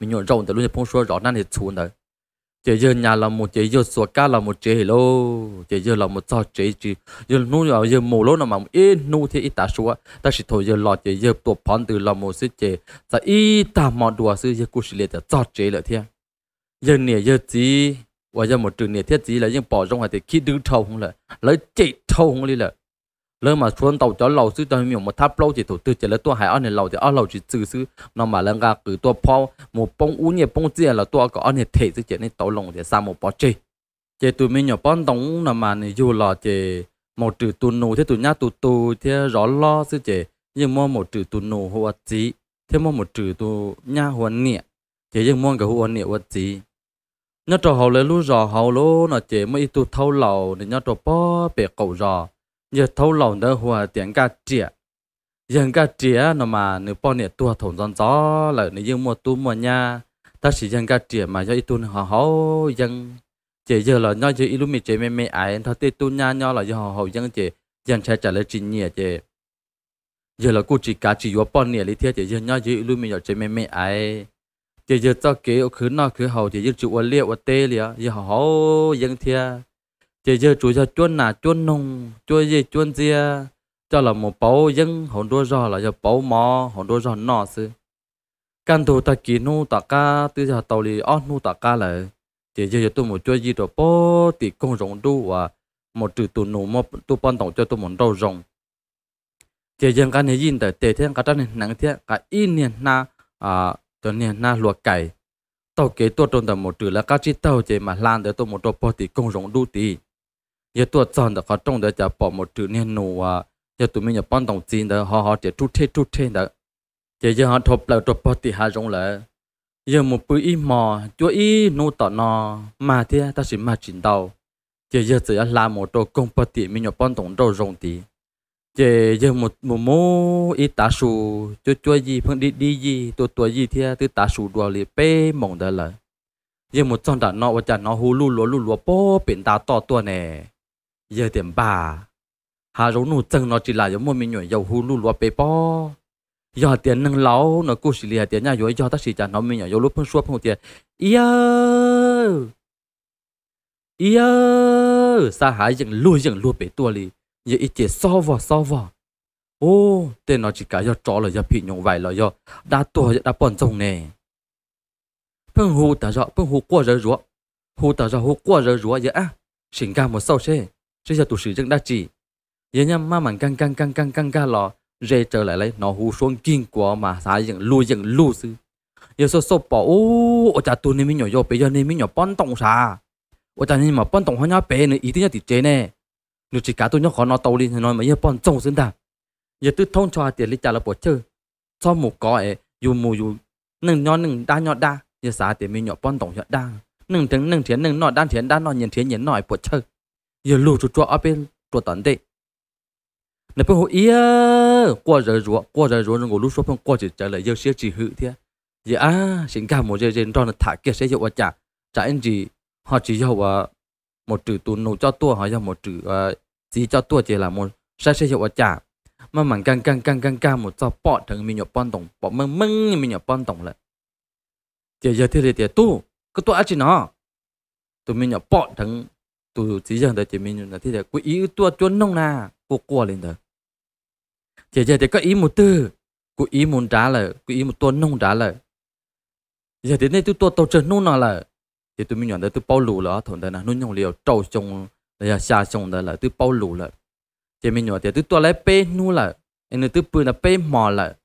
mình nhọn rộng tại luôn này phong xua rõ năng thì chú đấy chị giờ nhà là một chị giờ sửa ca là một chị hello chị giờ là một sao chị chỉ giờ nu giờ giờ mù lô nào mà ít nu thì ít ta sửa ta chỉ thôi giờ lọt chị giờ tuột phán từ là một sự chị ta ít ta mò đùa sự giờ cũng chỉ là ta sao là thế giờ nè giờ gì và giờ một trường nè thế gì là giờ bỏ trong ngoài thì khi đứng thâu không là lấy chị thâu không đi là lơ mà xuân tàu cho lầu sư tàu hiểu một tháp lâu chỉ thủ tư chỉ là tua hải ăn này lầu thì ăn lầu chỉ trừ sư nó mà lần ra cứ tua phao một bông u nhẹ bông chia là tua có ăn này thể sư chỉ nên tàu lồng thì sao một bó chê chế tụi mình nhỏ bón tống là mà này dù là chế một chữ tu nô thế tụi nhát tu tu thế rõ lo sư chế nhưng mà một chữ tu nô hoa chí thế mà một chữ tu nhá hoa nhẹ chế nhưng mà cái hoa nhẹ hoa chí nhớ trò hậu lấy lú rõ hậu lô nó chế mấy tu thâu lầu nên nhớ trò bó bè cầu rõ giờ thâu lòng nữa hòa tiếng cá trịa dân cá trịa nó mà nửa bao nhiêu tua thủng giòn gió là nửa dân mua tu mua nha ta chỉ dân cá trịa mà cho ít tu họ họ dân chỉ giờ là nho chỉ ít lúc mình chỉ mẹ mẹ ai thôi tê tu nha nho là giờ họ họ dân chỉ dân sẽ trả lời chính nhỉ chỉ giờ là cô chỉ cá chỉ vô bao nhiêu lý thế chỉ giờ nho chỉ ít lúc mình giờ chỉ mẹ mẹ ai chỉ giờ cho kế ở khứ nào khứ hậu chỉ giờ chịu ở liệu ở tê liền giờ họ họ dân thiệt chỉ giờ chú cho chuôn nà chuôn nung chuôn gì chuôn gì cho là một bầu dân hồn đua giò là cho bầu mò hồn đua giò nọ sư căn thủ ta kỳ nu ta ca tư giờ tàu lì ót nu ta ca là chỉ giờ tôi một chuôn gì đó bó thì công rộng đu và một trừ tụ nụ một tụ bọn tổng cho tôi một đầu rồng chỉ giờ cái này yên tại tề thiên cái này nắng thiên cái in niên na à cho nên na luộc cải tàu kế tôi trong tầm một trừ là các chi tàu chỉ mà lan để tôi một đầu bó thì công rộng đu thì 也多赚的和种的叫宝木竹年奴啊，也对面也帮动钱的，好好的出车出车的，也也好托不了托不底下种了，也木不一毛，就一奴到那买的，但是买钱到，也也只要拉木多工不底面也帮动到种的，也也木木木一大树，就就一碰滴滴一多多一天，就大树多里被猛的了。ยังมุดจอนดันนอว่าจะนอฮูลูลัวลูลัวโป้เป็นตาต่อตัวแน่ giờ tiền bà hà rốn nụ chân nó chỉ là giống một mình nhảy dầu hú lù lùa bê bó giờ tiền nâng lão nó cố xử lý tiền nhà rồi giờ ta chỉ trả nó mình nhảy dầu lúc phân suốt không tiền yêu yêu sa hải dừng lùi dừng lùa bê tua li giờ ít chế so vào so vào ô tên nó chỉ cả giờ trò là giờ bị nhung vải là giờ đã tua giờ đã bận rộn nè phân hú ta giờ phân hú qua giờ rúa hú ta giờ hú qua giờ rúa giờ à sinh ra một sau xe Bây giờ tụ sĩ dân đa chỉ. Giờ nhằm mà mặn căng căng căng căng căng ga lọ. Rê trở lại lấy nó hù xuống kinh của mà thả dựng lù dựng lù sư. Giờ sơ sơ bỏ ô ô chà tụ nên mình nhỏ dô bây giờ nên mình nhỏ bón tổng xa. Ô chà nên mà bón tổng hóa nhá bế nữa ý tí nhá tỉ chế nè. Nếu chỉ cả tụ nhỏ khó nó tàu đi nói mà giờ bón tổng xứng đạp. Giờ tư thông cho tiền lý trả là bỏ chơi. Cho mù có ấy, dù mù dù nâng nhỏ nâng đa nhỏ đa. Giờ xá tiền mình nhỏ bón tổng nhỏ đa. Nâng tiếng nâng thiến nâng nọ đan thiến đan nọ nhìn thiến nhìn nọ bỏ chơi giờ lù chú cho ở bên cho tận đây nè bây giờ ý à, qua giờ rồi qua giờ rồi ngồi lúc số phong qua chỉ trả lời giờ sẽ chỉ hữu thế giờ à xin cảm một giờ giờ đó là thả kia sẽ hiệu quả trả trả anh gì họ chỉ hiệu quả một chữ tu nấu cho tua họ hiệu một chữ gì à, cho tua chỉ là một sẽ sẽ hiệu quả trả mà mặn càng càng càng càng càng một cho bỏ thằng mình nhập bón tổng bỏ mưng mưng mình nhập bón tổng lại giờ giờ thế thì tu cứ tu ăn chỉ nó tụi mình nhập bón thằng tu chỉ rằng ta chỉ mình là thế là quý ý tua chuẩn nông na cô qua lên đó Thế giờ thì có ý một từ quý ý muốn trả lời quý ý một tuần nông trả lời giờ thì đây tôi tôi tôi chân nông nào là thì tôi mới nhận thấy tôi bao lù là thằng đó là nông nhông liều trâu trồng là xa trồng đó là tôi bao lù là chỉ mình nhận thấy tôi tôi lấy bê nu là nên tôi bự là bê mò là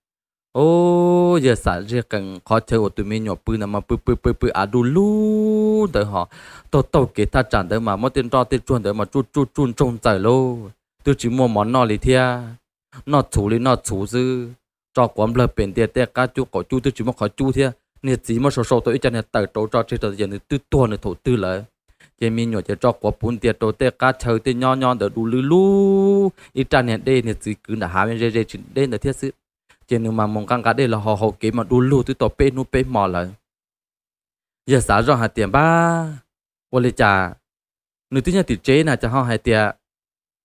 ô giờ xả giờ cần khó chơi của tụi mình bự nằm bự bự bự bự à đu lu đợi họ tổ tổ kế ta chẳng đợi mà mất tiền cho tiền chuồn đợi mà chu chu chuồn trông trời lô tôi chỉ mua món nọ lì thia nọ chú lì nọ chú dư cho quán lợp biển tiền tiền cá chú có chú tôi chỉ mua khó chú thia nè chỉ mà sổ sổ tôi cho nè tờ trâu cho chơi tờ giờ nè tư tua nè thổ tư lợi chỉ mình nhỏ chỉ cho quả bún tiền trâu tiền cá chơi tiền nhon nhon đợi đu lu lu ít cha nè đây nè chỉ cứ là há bên rê rê chỉ là thiết sự chỉ nếu mà mong căng cả đây là họ họ kế mà đu lù tới tổ pe nu pe mò lại giờ xã rồi hạt tiền ba vô lê trà nữ tí nhà tỷ chế là cho họ hạt tiền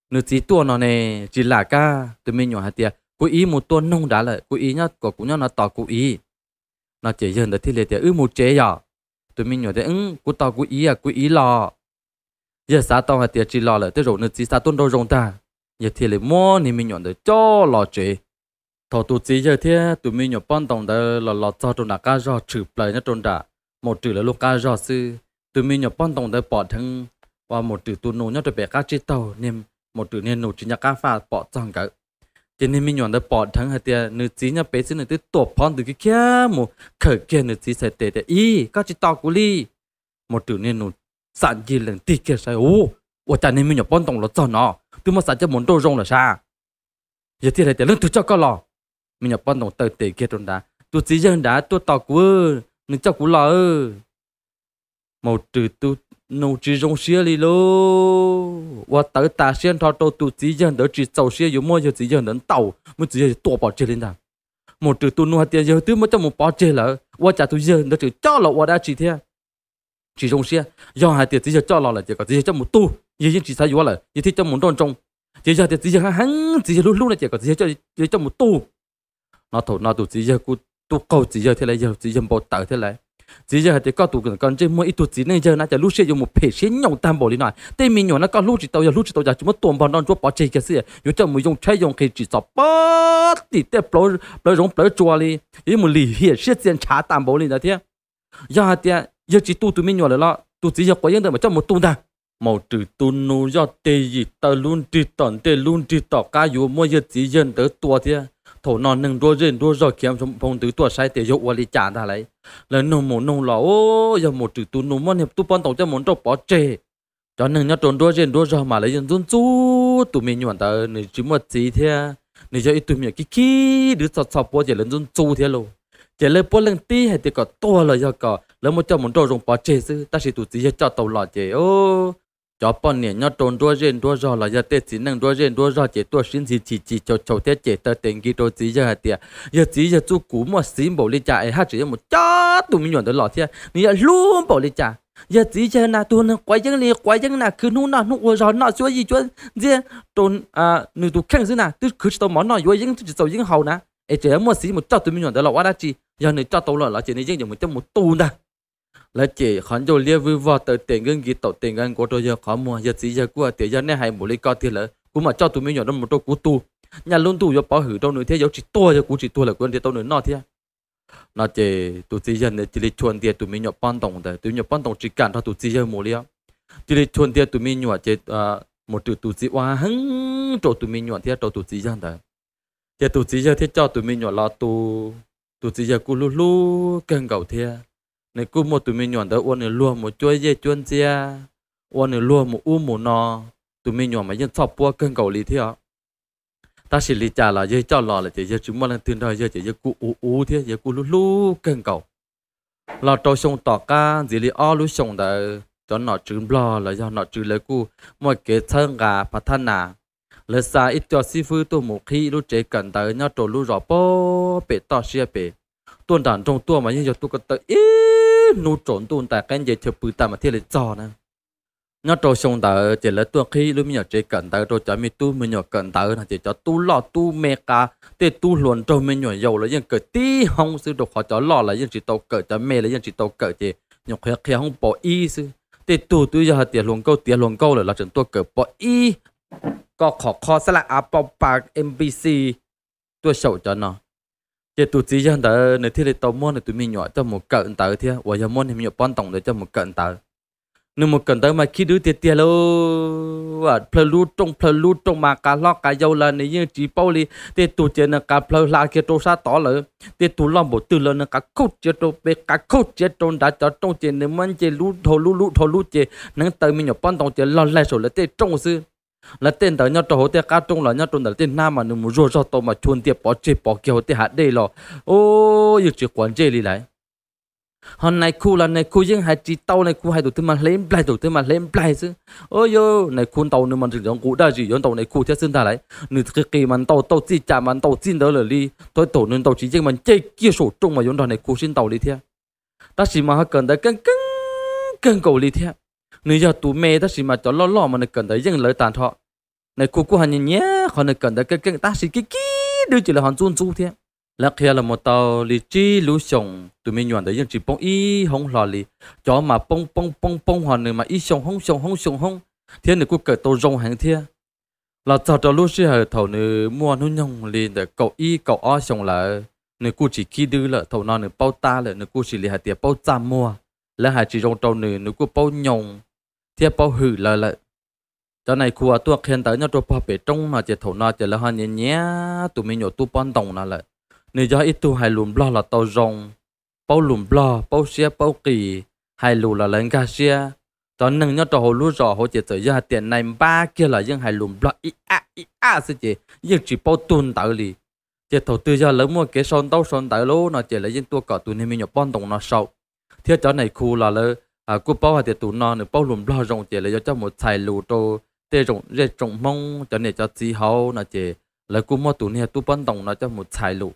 nữ tí tua nó nè chỉ là ca tụi mình nhỏ hạt tiền cô ý một tuần nông đã lại cô ý nhá có cũng nhá nó tỏ cô ý nó chỉ dần đã thi lệ tiền ư một chế giờ tụi mình nhỏ thế ứng cô tỏ cô ý à cô ý lò giờ xã tao hạt tiền chỉ lò lại tới rồi nữ tí xã tuần đâu rồng ta giờ thi lệ mua nên mình nhỏ để cho lò chế thọ tụ chỉ giờ thế tụi mình nhổ bọn đồng đó là lọt cho trộn đã cá rò trừ lại nhá trộn đã một trừ là lúc cá rò sư tụi mình nhổ bọn đồng đó bỏ thằng và một trừ tụi nô nhá trộn bè cá chi tàu nên một trừ nên nô chỉ nhá cá pha bỏ trong cả trên nên mình nhọn đó bỏ thằng hay tia nữ chỉ nhá bé sư nữ tới tổ bọn từ cái kia một khởi kia nữ chỉ sẽ tệ tệ y cá chi tàu cú li một trừ nên nô sản gì lần tì kia sai ô ô ta nên mình nhổ bọn đồng là cho nó tụi mà sản cho muốn đồ rong là sao giờ thì lại tiền lương từ cho con lọ mình nhập bắt đầu tới tề kia trong đá tu chỉ dân đá tu tàu của nên cho của lỡ một từ tu nô chỉ rong xe đi lô và tới ta xuyên thao tu tu chỉ dân đỡ chỉ tàu xe, dùng mua cho chỉ dân đến tàu mới chỉ dân tua bỏ chơi lên đàng một từ tu nô tiền giờ thứ mới cho một bỏ chơi lỡ và trả tu dân đỡ chỉ cho lọ và đã chỉ thế chỉ rong xe, do hai tiền chỉ dân cho lọ là chỉ có chỉ dân cho một tu như những chỉ sai vô là như thế cho một đòn trong chỉ giờ thì chỉ giờ hắn chỉ giờ lúc lúc này chỉ có chỉ cho chỉ cho một tu nó thổ nó tụ chỉ giờ cụ tụ câu chỉ giờ thế này giờ chỉ giờ bỏ tờ thế này chỉ giờ thì có tụ gần con trên mỗi ít tụ chỉ này giờ nãy giờ lúc xe dùng một phe xe nhộng tam bộ đi nói tên mình nhỏ nó có lúc chỉ tàu giờ lúc chỉ tàu giờ chỉ mất tuần bao non chúa bỏ chơi cái gì yếu cho mình dùng chơi dùng cái chỉ sọ bớt thì để bỡ bỡ rong bỡ chua đi ý một lì hiện xe tiền trả tam bộ đi nãy thế giờ thì giờ chỉ tụ tụi mình nhỏ là tụ chỉ giờ có những đời mà cho một tuần thôi màu trừ tu nô do tê gì ta luôn đi tận tê luôn đi tỏ ca yếu mua giờ chỉ dân tới tua thế thổ non nâng đua rên đua rồi kiếm trong phòng tứ tuổi sai tiểu dục và lý trả ra lấy lần nông mổ nông là ô giờ một chữ tu nông món hiệp tu bón tổng cho món trâu bỏ chê cho nên nhớ trốn đua rên đua rồi mà lấy dân dân chú tụi mình nhuận ta nửa chữ một gì thế nửa cho ít tụi mình kí kí đứa sọt sọt bỏ chỉ lần dân chú thế luôn chỉ lấy bỏ lên tí hay thì có to là cho có lấy một cho món trâu rồng bỏ chê sư ta sẽ tụi gì cho tàu lọ chế ô cho bọn nè nhớ trốn đua rên đua rò là giờ tết chỉ năng đua rên đua rò chỉ đua xin gì chỉ chỉ cho cháu tết chỉ ta tiền ghi đồ chỉ giờ hạt tiệt giờ chỉ giờ chú cú mà xin bảo lý trả hát chỉ một chát tụi mình nhọn tới lọ thiệt nè luôn bảo lý trả giờ chỉ giờ na tuần quay chân này quay chân na cứ nu na nu rò nọ chúa gì chúa gì trốn à nữ tụ khăng gì na tôi cứ tao món nọ vô dân chỉ tao dân hậu na ai chỉ một xin một chát tụi mình nhọn tới lọ quá đã chỉ giờ này chát tao lọ là chỉ này dân chỉ một chát một tu na là chỉ hắn cho lia vui vào tới tiền ngân ghi tàu tiền ngân của tôi giờ khó mua giờ chỉ giờ của tiền giờ này hay một lý co thì lỡ cũng mà cho tụi mình nhỏ nó một tô cú tu nhà luôn tu cho bảo hử đâu nữa thế giờ chỉ tua giờ cú chỉ tua là quên thì tao nữa nọ thế nó chỉ tụi chỉ giờ này chỉ lấy chuẩn tiền tụi mình nhỏ pan tổng đấy tụi nhỏ pan tổng chỉ cản thôi tụi chỉ giờ một lia chỉ lấy chuẩn tiền tụi mình nhỏ chỉ à, một từ tụi chỉ hoa hứng chỗ tụi mình nhỏ thế chỗ tụi chỉ giờ đấy giờ tụi chỉ giờ thế cho tụi mình nhỏ lo tu tụi chỉ giờ cú lu lu cần cầu thế này cứ một tụi mình nhọn tới uôn này luôn một chuối dê chuôn chia uôn này luôn một u một nò tụi mình nhọn mà dân sọc bua cơn cầu lì thế ạ ta xử lý trả là dê cho lò là chỉ dê chúng mà lên tiền đời dê chỉ dê cụ u u thế dê cụ lú lú cơn cầu là trâu sông tỏ ca gì lý o lú sông đã cho nó trứng bò là do nó trừ lấy cụ mọi cái thân gà phát thân à lỡ xa ít cho sư phụ tôi một khi lúc chế cần tới nhau trổ lú rõ bó bể to xe bể tuần đàn trong tua mà như giờ tôi có tới nụ trộn tuôn tại cái gì chụp bự tạm mà thiết lịch giò nè nó trâu xong tờ chỉ là tuần khi lúc nhỏ chỉ cần tờ rồi cho mi tu mi nhỏ cần tờ là chỉ cho tu lọ tu mẹ ca thì tu luôn trâu mi nhỏ dầu là dân cờ tí không sư đồ khó cho lọ là dân chỉ tàu cờ cho mẹ là dân chỉ tàu cờ chỉ nhỏ khía khía hông bỏ y sư thì tu tu giờ tiền luồng câu tiền luồng câu là là chúng tu cờ bỏ y có khó khó sẽ là à bỏ bạc MBC tu sầu cho nó cái tụi chỉ dân tớ nơi thiết để tàu mua này tụi mình nhỏ cho một cận tớ thia và giờ mua thì mình bón tổng để cho một cận tớ nếu một cận tớ mà khi đứa tiệt tiệt lô à plu trong plu trong mà cả lo cả dâu là này như chỉ bao li tiệt tụi chỉ là cả plu là kia trâu sát tỏ lỡ tiệt tụi lo bộ tư lỡ là cả cốt chế trâu bê cả cốt chế trâu đã cho trong chế nếu mình chế lú thầu lú lú thầu lú chế, nắng tớ mình nhọ bón tổng chế lo lại rồi là tiệt trong xưa là tên đó nhau trò hồ tiệt cá trung là nhau trung là tên nam mà nó mù rồi cho tôi mà chuồn tiệt bỏ chơi bỏ kia kiểu tiệt hạt đây lò ô yêu chỉ quan chơi đi lại hôm nay khu là này khu riêng hai chỉ tàu này khu hai tụi tôi mà lên play tụi tôi mà lên play chứ ôi yo này khu tàu nữa mà chỉ giống cụ đa gì giống tàu này khu thế sinh ta lại nửa cái kỳ mà tàu tàu chi chạm mà tàu chi đó là đi tôi tổ nên tàu chỉ riêng mình chơi kia sổ trung mà giống tàu này khu xin tàu đi theo ta chỉ mà cần tới căng căng căng cầu đi theo nếu giờ tụ mê ta chỉ mà cho lo lo mà nó cần tới dân lợi tàn thọ này cô cô hành nhé họ nó cần tới cái cái ta chỉ cái kí đưa chỉ là hòn chun chu thế là khi là một tàu lì chi lú sông tụi mình nhọn tới dân chỉ bông y hông lò lì cho mà bông bông bông bông hòn này mà y sông hông sông hông sông hông thế này cô cởi tàu rong hàng thế là cho cho lú sĩ thầu nữ mua nó nhông liền để cậu y cậu o sông là nữ cô chỉ khi đưa là thầu nó nữ bao ta là nữ cô chỉ lì hạt tiệp bao trăm mua là hạt chỉ rong tàu nữ nữ cô bao nhông thiệp bảo hử là là cho này khu à, tuộc khen tới nhau trộp bể trong mà chỉ thầu nó chỉ là hơn nhẹ nhẹ tụi mình nhổ tu bón đồng nó lại nếu do ít tu hai lùm lo là tàu rồng bao lùm lo bao xe bao kỳ hai lù là lên ga xe cho nên nhau trộp lúa rò hồ chỉ tới giờ tiền này ba kia là những hai lùm lo ít à ít à sẽ chỉ dân chỉ bao tuôn tới đi chỉ thầu tư giờ lớn mua cái son tàu son tới lú nó chỉ là những tua cỏ tụi mình nhổ bón đồng nó sâu thì cho này khu là lơ ากูเป้าหาเตตูนอนเป้าหลุมรอรงเจเลยจะเจ้าหมดใส่ลูโตเตจงเรกจงมองจะเนี่ยจะจีเฮานะเจแล้วกูมอตูเนี่ตู้ปั้นตรงนะเจ้าหมดใส่ลู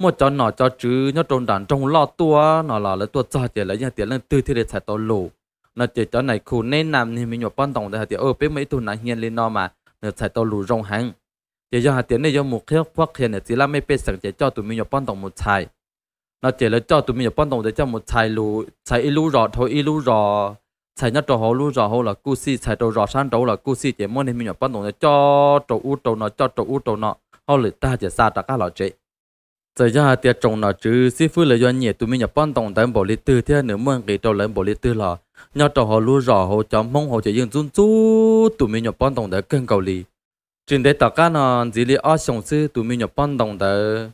มอจอนหนอจอจื้อนาะจงดันจงลอตัวนอหล่อแล้วตัวจอเจแล้ยังเตี่เรื่องตื้อที่เรศใส่ตัวลูนะเจจ้าไหนคู่แนะนำเนี่มีหยดป้อนตรงแต่เตี่ยเออเป็นไม่ตุนะเฮียนเลยนอมาเนี่ยใส่ตัวลูจงหังเจย่าเตี่เนี่ยยมุเคลียพวกเคลียเนี่ยสิละไม่เป็นสังเจเจ้าตูมีหยดป้อนตรงหมดใส่ nó chỉ là cho tụi mình bắt đầu để cho một chạy lu chạy ít lù rõ thôi ít lù rõ chạy nhất trâu lu lù rõ là cú si chạy trâu rõ sáng trâu là cú si chỉ muốn thì mình bắt đầu để cho trâu u trâu nó cho trâu u trâu nó họ lựa ta chỉ xa tất cả là chị giờ ra tiệt trồng nó chứ si phu là doanh nghiệp tụi mình nhập bắt đầu để bảo lý tư thế nữa muốn kỳ trâu lên bảo lý tư là nhất trâu lu lù rõ hồ cho mong họ chỉ dùng chút chút tụi mình nhập bắt đầu để cân cầu lý trên đấy tất cả nó chỉ là ở sống sư tụi mình nhập bắt đầu để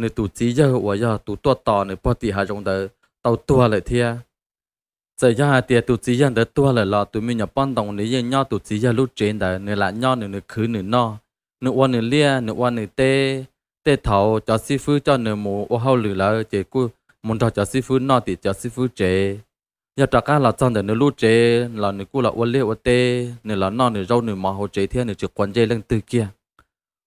lại lại là mình bản nhau nhau no, lia 你赌鸡要我要赌多大你不底下中的到多了天，这样的赌鸡样的多了啦，对面要帮到你人要赌鸡要路真的，你来要你你去你那，你往你练你往你带带头叫师傅叫你母我好了了，结果 muốn cho sư phụ cho mù ô muốn cho sư phụ no thì cho sư phụ chế giờ trả cá là trong để nó lú chế là nó cũng là uốn lê uốn tê nên là no nó rau nó mà hồ chế thế nó chỉ quan dây lên từ kia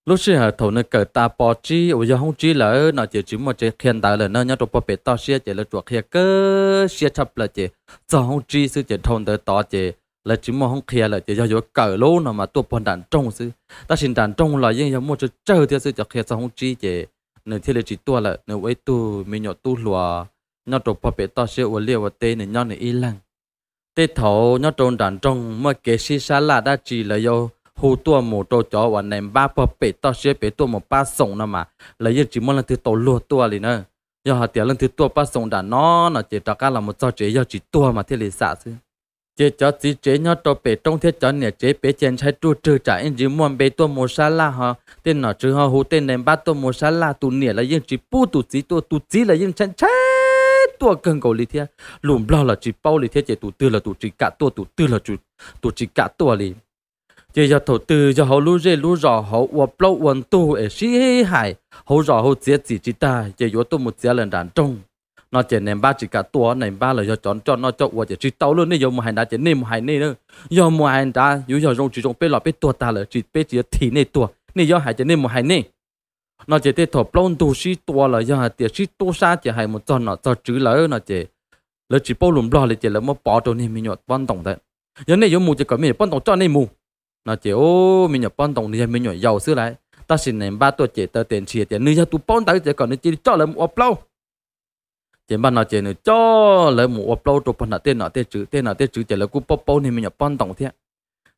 lúc xưa hả thầu nơi cởi ta bỏ chi ở giờ không chi là nó chỉ chỉ một chỉ khen đại là nó nhớ đồ bỏ bể to xia chỉ là chuột kia cơ xia chập là chỉ giờ không chi sư chỉ thôn tới to chỉ là chỉ một không kia là chỉ do do cởi lô nó mà tôi bọn đàn trong sư ta xin đàn trong là riêng giống một chỉ chơi theo sư chỉ kia giờ không chi chỉ nên thế là chỉ tua là nên với tu mình nhọ tu lùa nhớ đồ bỏ bể to xia ở liều ở tê này nhớ này y lăng tê thầu nhớ trôn đàn trong mà kế xí xa là đã chỉ là do hồ tua mù trâu chó và ném ba bờ bể to xế bể tua mù ba sông nè mà lấy giờ chỉ muốn lần thứ tổ lúa tua liền nữa giờ họ tiền lần thứ tua ba sông đã nó nó chế cho cá là một sao chế giờ chỉ tua mà thế liền xả chứ chế chó chỉ chế nhớ trâu bể trong thế chó nè chế bể chén trái tru trừ trả anh chỉ muốn bể tua mù sa la họ tên nọ chứ họ hồ tên ném ba tua mù sa la tu nè lấy giờ chỉ bu tu chỉ tua tu chỉ lấy giờ chén trái tua cần cầu lý thế lùm bao là chỉ bao lý thế chế tu tư là tu chỉ cả tua tu tư là tu tu chỉ cả tua liền giờ giờ thổ tư giờ họ lú rê lú rõ họ và bao vận tu ở xí hê hải họ rõ họ chia chỉ chỉ ta giờ yếu tu một chia lần đàn trong nó chỉ ném ba chỉ cả tua ném ba là giờ chọn chọn nó cho và chỉ chỉ tao luôn nên giờ một hai đá chỉ nên một hai nên nữa giờ một hai đá yếu giờ rong chỉ rong bê lọ bê tua ta là chỉ bê chỉ thì nên tua nên giờ hai chỉ nên một hai nên nó chỉ thế thổ bao tu xí tua là giờ tiệt xí tu sa chỉ hai một chọn nó cho chữ lỡ nó chỉ lỡ chỉ bao lùm lo là chỉ lỡ mà bỏ cho nên mình nhọt quan tổng đấy giờ này giờ mù chỉ có mình quan tổng cho nên mù nó chỉ ô mình nhập bón tổng thì mình nhỏ giàu xưa lại ta xin ném ba tuổi chỉ tờ tiền chia tiền nữ ra tụ bón tới chỉ còn nữ chỉ cho lấy một ốp lâu chỉ ban nó chỉ nữ cho lấy một ốp lâu tụ bón nọ tiền nọ tiền chữ tiền nọ tiền chữ chỉ là cú bón bón thì mình nhập bón tổng thiệt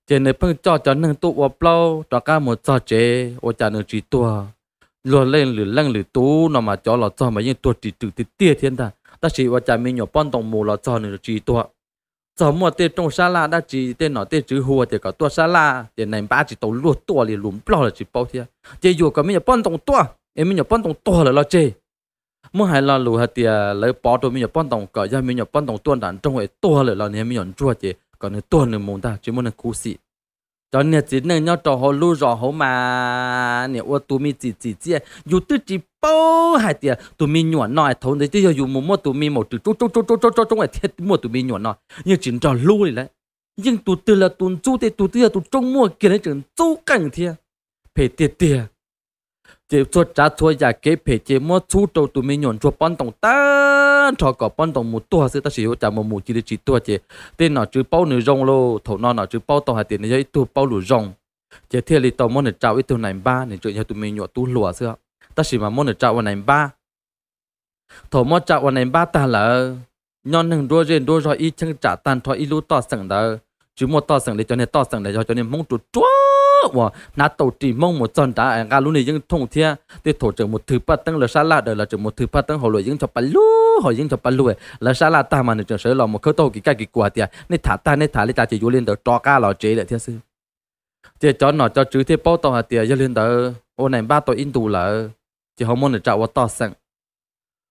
chỉ nữ phân cho cho nâng tụ ốp lâu cho cả một cho chế ô cha nữ chỉ tua luôn lên lửa lăng lửa tú, nó mà cho là cho mà những tuổi chỉ chữ tiền thiên ta ta chỉ ô cha mình nhập bón tổng mù là cho nữ chỉ tua 怎么的种沙拉，那只的那的只火的个多沙拉，的那把只都落多哩，轮不了只包的，的有个没有搬动多，也没有搬动多了了这，么还了路下的来包都没有搬动个，也没有搬动多，但中会多了了，你没有做的，可能多你蒙的，只么能哭死。đó nè chỉ nè nhau trò hồ lu rõ hồ mà nè ô tụi mi chỉ chỉ chỉ dù tư chỉ bao hay tiệt tụi mi nhuận nói thốn đấy chứ dù một một tụi mi một từ trúc trúc trúc trúc trúc trúc trúc này thiết một tụi mi nhuận nói nhưng chỉ cho lu này đấy nhưng tụi tư là tụi chú thì tụi tư là tụi trông mua kia đấy chừng chú cảnh thiệt phải tiệt tiệt chế cho trả thua giả kế phê chế mua chú trâu tụi mình nhọn cho bọn tổng ta cho cọ bọn tổng một tua sẽ ta chỉ trả một một chỉ để chỉ tua chế tên nó chữ bao nửa rong lô thổ nó nó chữ bao tổng hai tiền này tu bao lù rong chế thiệt là tao muốn để trao ít tụi này ba này cho nhà tụi mình nhọn tu lúa xưa ta chỉ mà muốn để trao này ba thổ mua trao này ba ta là nhon hằng đua riêng đua rồi ít chân trả tan thôi ít lúa to sẵn đó chứ mua to sẵn để cho nên to sẵn để cho nên mong tụt chúa 我拿斗地梦 một chân đá anh lúc này những thông thiên để thổ trợ một thứ bắt tăng là sa la đời là trợ một thứ bắt tăng họ lội những cho bắn họ những cho bắn lú là la ta mà nó trợ sở là một khâu tàu cái cái cái quả tiệt nên thả ta nên thả lấy ta chỉ vô lên đó cho ca lò chế lại thiên sư cho nó cho chữ thế bao tàu hạt tiệt vô lên đó ô này ba tàu in là chỉ họ muốn để chào tao sang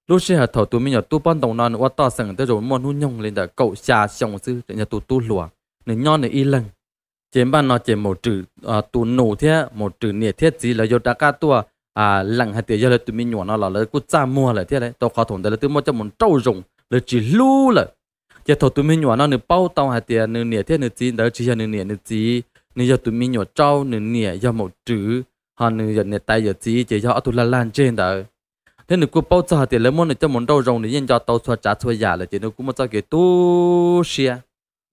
lúc xưa hạt thầu tụi mình nhỏ tu ban đồng non tao sang tới rồi muốn hôn nhung lên đó cậu xa xong sư để nhà tu tu lùa nên nhon này y lăng chém bàn nó chém một chữ tu nổ thế một chữ nhiệt thế gì là do đã cả tua à lặng hạt tiền do là tụi mình nhỏ nó là lấy cút ra mua lại thế đấy tao khó thủng đấy là tụi mua cho một trâu rồng là chỉ lu là giờ thầu tụi mình nhỏ nó nửa bao tao hạt tiền nửa nhiệt thế nửa gì đó chỉ là nửa nhiệt nửa gì nửa giờ tụi mình nhỏ trâu nửa nhiệt giờ một chữ họ nửa giờ nhiệt tay giờ gì chỉ do tụi là lan trên đó thế nửa cút bao tao hạt tiền lấy mua nửa cho một trâu rồng nửa nhân cho tao xóa trả xóa giả là chỉ nửa cút mua cho cái tu xia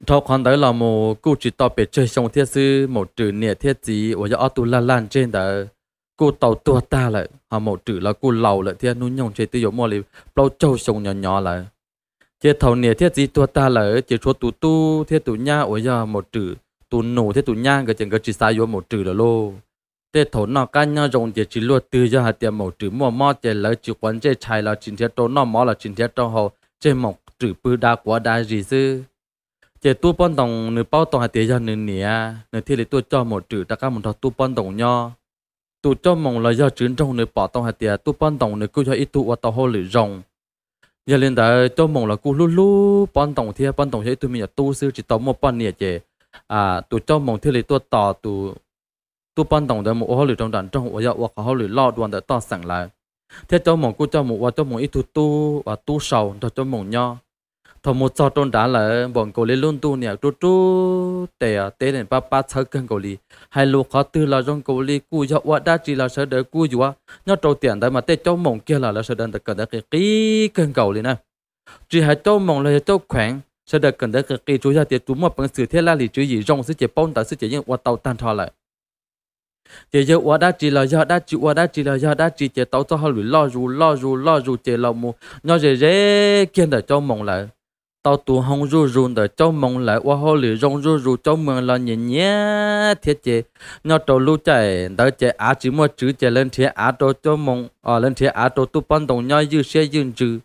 ทอคอนได้เราโมกูจิตต่อเป็ดเชยชงเทียซื้อหมดจืดเนี่ยเทียจีว่าจะเอาตุลาลานเจนแต่กูเต่าตัวตาเลยหาหมดจืดแล้วกูเหล่าเลยเทียนุ่นยงเชยติโยมอลิเปล่าเจ้าชงหย่อนๆเลยเจ้าเท่าเนี่ยเทียจีตัวตาเลยเจ้าชัวตูตู้เทียตุญ่าว่าจะหมดจืดตูหนูเทียตุญ่าก็จังก็จิตายโยหมดจืดแล้วโลเจ้าเท่านอกันย่าจงเจ้าจีลวดตื้อยาหาเตียหมดจืดมั่วมอเจ้าเลยจีควันเจ้าชายเราจินเทียโตนอมอเราจินเทียโตเขาเจ้าหมดจืดปื้อดากัวดาจีซื้อ chế tu bón đồng nửa bao đồng hạt tiền cho nửa nè nửa thiên lý tu cho một chữ ta cả một thọ tu bón đồng nho tu cho mong là do chiến trong nửa bỏ đồng hạt tiền tu bón đồng nửa cứu cho ít tu và tàu hồ lửa rồng giờ lên đó cho mong là cứu lú lú bón đồng thiên bón cho ít tu mình là tu sư chỉ tàu một bón nè chế à tu cho mong thiên lý tu tỏ tu tu bón đồng đó một hồ lửa trong đàn trong hồ dạo hoặc hồ lửa lo đoàn đã to sẵn lại thế cho mong cứu cho một và cho mong ít tu tu và tu sầu cho cho mong nho thằng một cho tôn đá là bọn cô lấy luôn tu nè tu tu để tế đến ba ba sáu cân cô li hai lô khó tư là trong cô li cú cho quá đa chỉ là sợ đỡ cú cho nhớ trâu tiền đấy mà tế cháu mộng kia là là sợ đỡ cần đỡ cái kí cân cầu li nè chỉ hai cháu mộng là cháu khỏe sợ đỡ cần đỡ cái kí chú ra tiền chú mà bằng sự thế là lý chú gì rong sự chỉ bông tại sự chỉ những quá tàu tan thọ lại chỉ giờ quá đa chỉ là giờ đa chỉ quá đa chỉ là giờ đa chỉ chế tàu cho họ lùi lo dù lo dù lo dù chế là mu nhớ chế chế kiên đỡ cháu mộng lại tao tu hong ru ru để cháu mong lại qua hồ lì rong ru ru cháu mừng là nhẹ nhẹ thiết chế nhau trâu lưu chạy đời chế á chữ mua chữ chế lên thế á trâu cháu mong ở ờ, lên thế á trâu tu ban đồng nhau dư xe dư chữ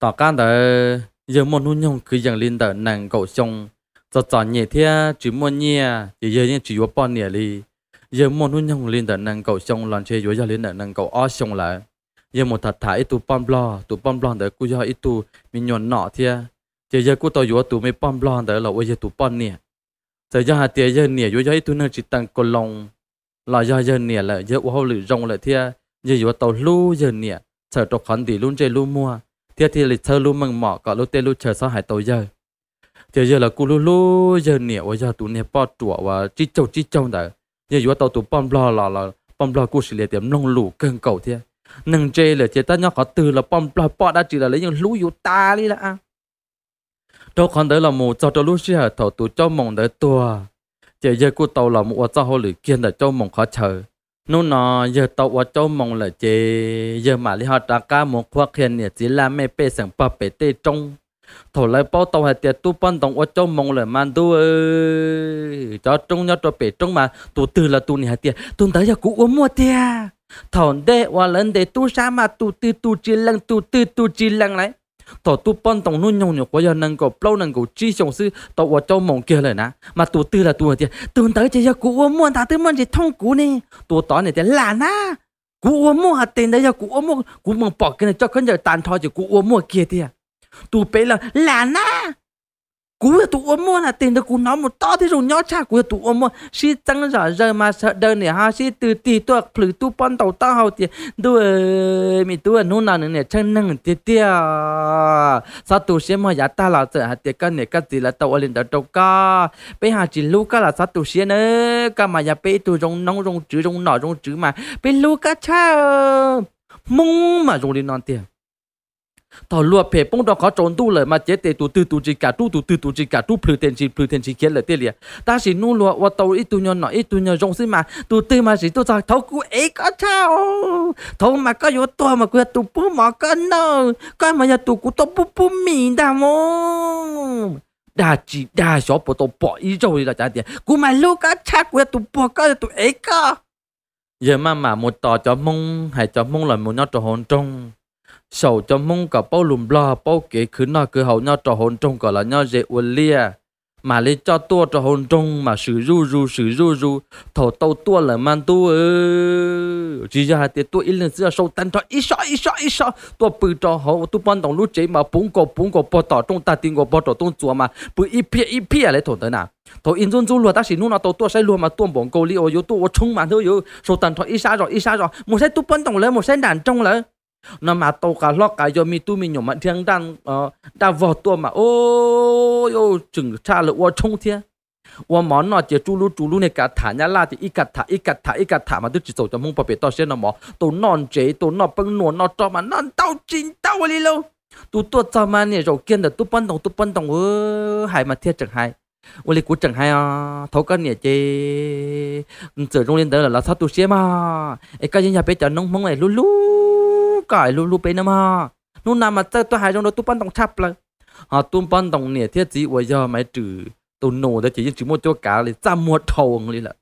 tao can đời giờ mong nu nhong cứ dạng lên đời nàng cậu xong giờ giờ nhẹ thế chữ mua nhẹ giờ giờ nhẹ chỉ vô bao nhẹ li giờ mong nu nhong lên đời nàng cậu xong làm chơi vô giờ lên đời nàng cậu ó xong lại giờ một thật thà ít tu bom lo tu bom lo đời cứ giờ ít tu mình nhọn nọ thế เจียกูต่อยว่าตัวไม่ป้อมบลอนแต่เราว่าจะตัวป้อนเนี่ยแต่ยาเตียเยเนี่ยยูยตัวนั่งจิตตังกลงลายาเยเนี่ยแหละเยอะว่าหรือรงเลยเทียเยอยู่ว่าตัวลู่เยเนี่ยเธอตกขันดีลุ่นเจลุ่มัวเทียที่เลยเธอลุ่มังหมอกก็ลุ่เตลุ่เฉยสหายตัวเยอะเจียเยละกูรู้รู้เยเนี่ยว่า้าตัวเนี่ยป้อตัวว่าจิจาจิจาแต่เียอยู่ว่าตัวตัวป้อมบลอนละละป้อมบลอนกูสิเลยเตียมลงลู่เกินเก่าเทียหนึ่งเจเลยเจตั้งยอดขอตื่นละป้อมบลอนป้อได้จีละเลยยังรู้อยู่ตาลีละอ่ะ cho con đấy là một cho cho lúc xưa thầu tu cho mong đấy tua chỉ giờ cô tàu là một cho hồ lì kiên là cho mong khó chờ nô nó giờ tàu và cho mong là chỉ giờ mà đi họ trả ca một khoa kiên chỉ là mẹ bé sang ba bé tê trong thầu lại bao tàu hay tiệt tu ban đồng và cho mong là man tu ơi cho trong nhớ cho bé trong mà tu từ là tu này tiệt tu tới giờ cũ uống mua tiệt thầu đệ và lần đệ tu sa mà tu tư tu chỉ lăng tu tư tu chỉ lăng này tổ tu pon tổng nuôi nhung nhục của giờ nâng cổ lâu nâng cổ chi sống sư tổ của châu mộng kia lời nà mà tổ tư là tổ tiền tổ tới chỉ cho cụ ôm mua thà tư mua chỉ thông cụ nè tổ tỏ này tiền là na cụ ôm mua hạt tiền đấy giờ cụ ôm mua cụ mong bỏ cái này cho con giờ tàn thò chỉ cụ ôm mua kia tiền tổ bé là là na cú là tụ ôm mua là tiền được cú nó một to thế rồi nhỏ cha cú là tụ ôm mua si tăng giờ giờ mà sợ đơn này ha si từ tì tua phử tu pon tàu to hậu tiền đuôi mi tu nô nào này chân nâng tiền tiền sao tụ xem mà giả ta là sợ hạt tiền cái này cái gì là tàu lên đầu tàu ca bây hà chỉ lu cái là sao tụ xem nữa cái mà giả bây tụ rong nóng rong chữ rong nọ rong chữ mà bây lu cái cha mông mà rong lên nọ tiền tao lúa phê bông đó có trốn tu lại mà chết tê tu tư tu chỉ cả tu tu tư tu chỉ cả tu phơi tiền chỉ phơi tiền chỉ kia lại tê liền ta chỉ nu lúa và tàu ít tu nhon nọ ít tu nhon rong xí mà tu tư mà chỉ tu sao thấu cú ấy có sao thấu mà có yếu to mà quyết tu bú mà có nơ có mà giờ tu cú tu bú bú mì đà mông đa chỉ đa số bộ tao bỏ ý rồi là chả tiền cú mà lúc có chắc quyết tu bỏ có tu ấy có giờ mà mà một tò cho mông hay cho mông là một nhát cho hồn trung sau cho mong cả bao lùm lo bao kế khứ nọ cứ hầu nhau trò hồn trong gọi là nhau dễ uẩn lia mà lấy cho tua trò hồn trong mà sử ru ru sử ru ru thầu tàu tua là man tu ơ chỉ cho hai tiệt tua ít lần xưa sâu tan cho ít sợ ít sợ ít sợ tua bự trò hầu tu ban đồng lúc chế mà bún cổ bún cổ bò tỏ trong ta tiền cổ bò tỏ trong chùa mà bự ít pia ít pia lấy thổ tới nào thổ in run run lùa ta chỉ nu nào tàu tua say lùa mà tuôn bóng cầu li ô yếu tu ô chung mà thôi yếu sâu tan cho ít xa rồi ít xa rồi một sai tu ban đồng lấy một sai đàn trong lấy nó mà tàu cá lóc cá do mi tu mi nhổm mà thiêng đang đã ờ, vò tua mà ô ô chừng cha lợ ô trông thiê ô món nó chỉ chú lu chú lu này cả thả nhá la thì ít cả thả ít cả thả ít cả thả mà tôi chỉ sầu cho mông bà bể to xe nó mỏ tàu non chế tàu nó bưng nổ nó cho mà non tao chín tao đi lâu tu tu cho mà nè rồi kiên được tu bắn động tu bắn động ơ hay mà thiệt chẳng hay, ô lì cú chẳng hay à ờ, thấu cái nè chê giờ trong lên tới là là sao tu xe mà cái gì nhà bé chả nông mông này lu lu cải lu lu bên nam ha nu nam mà chơi tôi hai trong đó tôi bắn đồng chắp lại ờ, họ tôi bắn đồng nè thiết chỉ bây giờ mày trừ tôi nổ đó chỉ chỉ một chỗ cả là ra một thầu đi là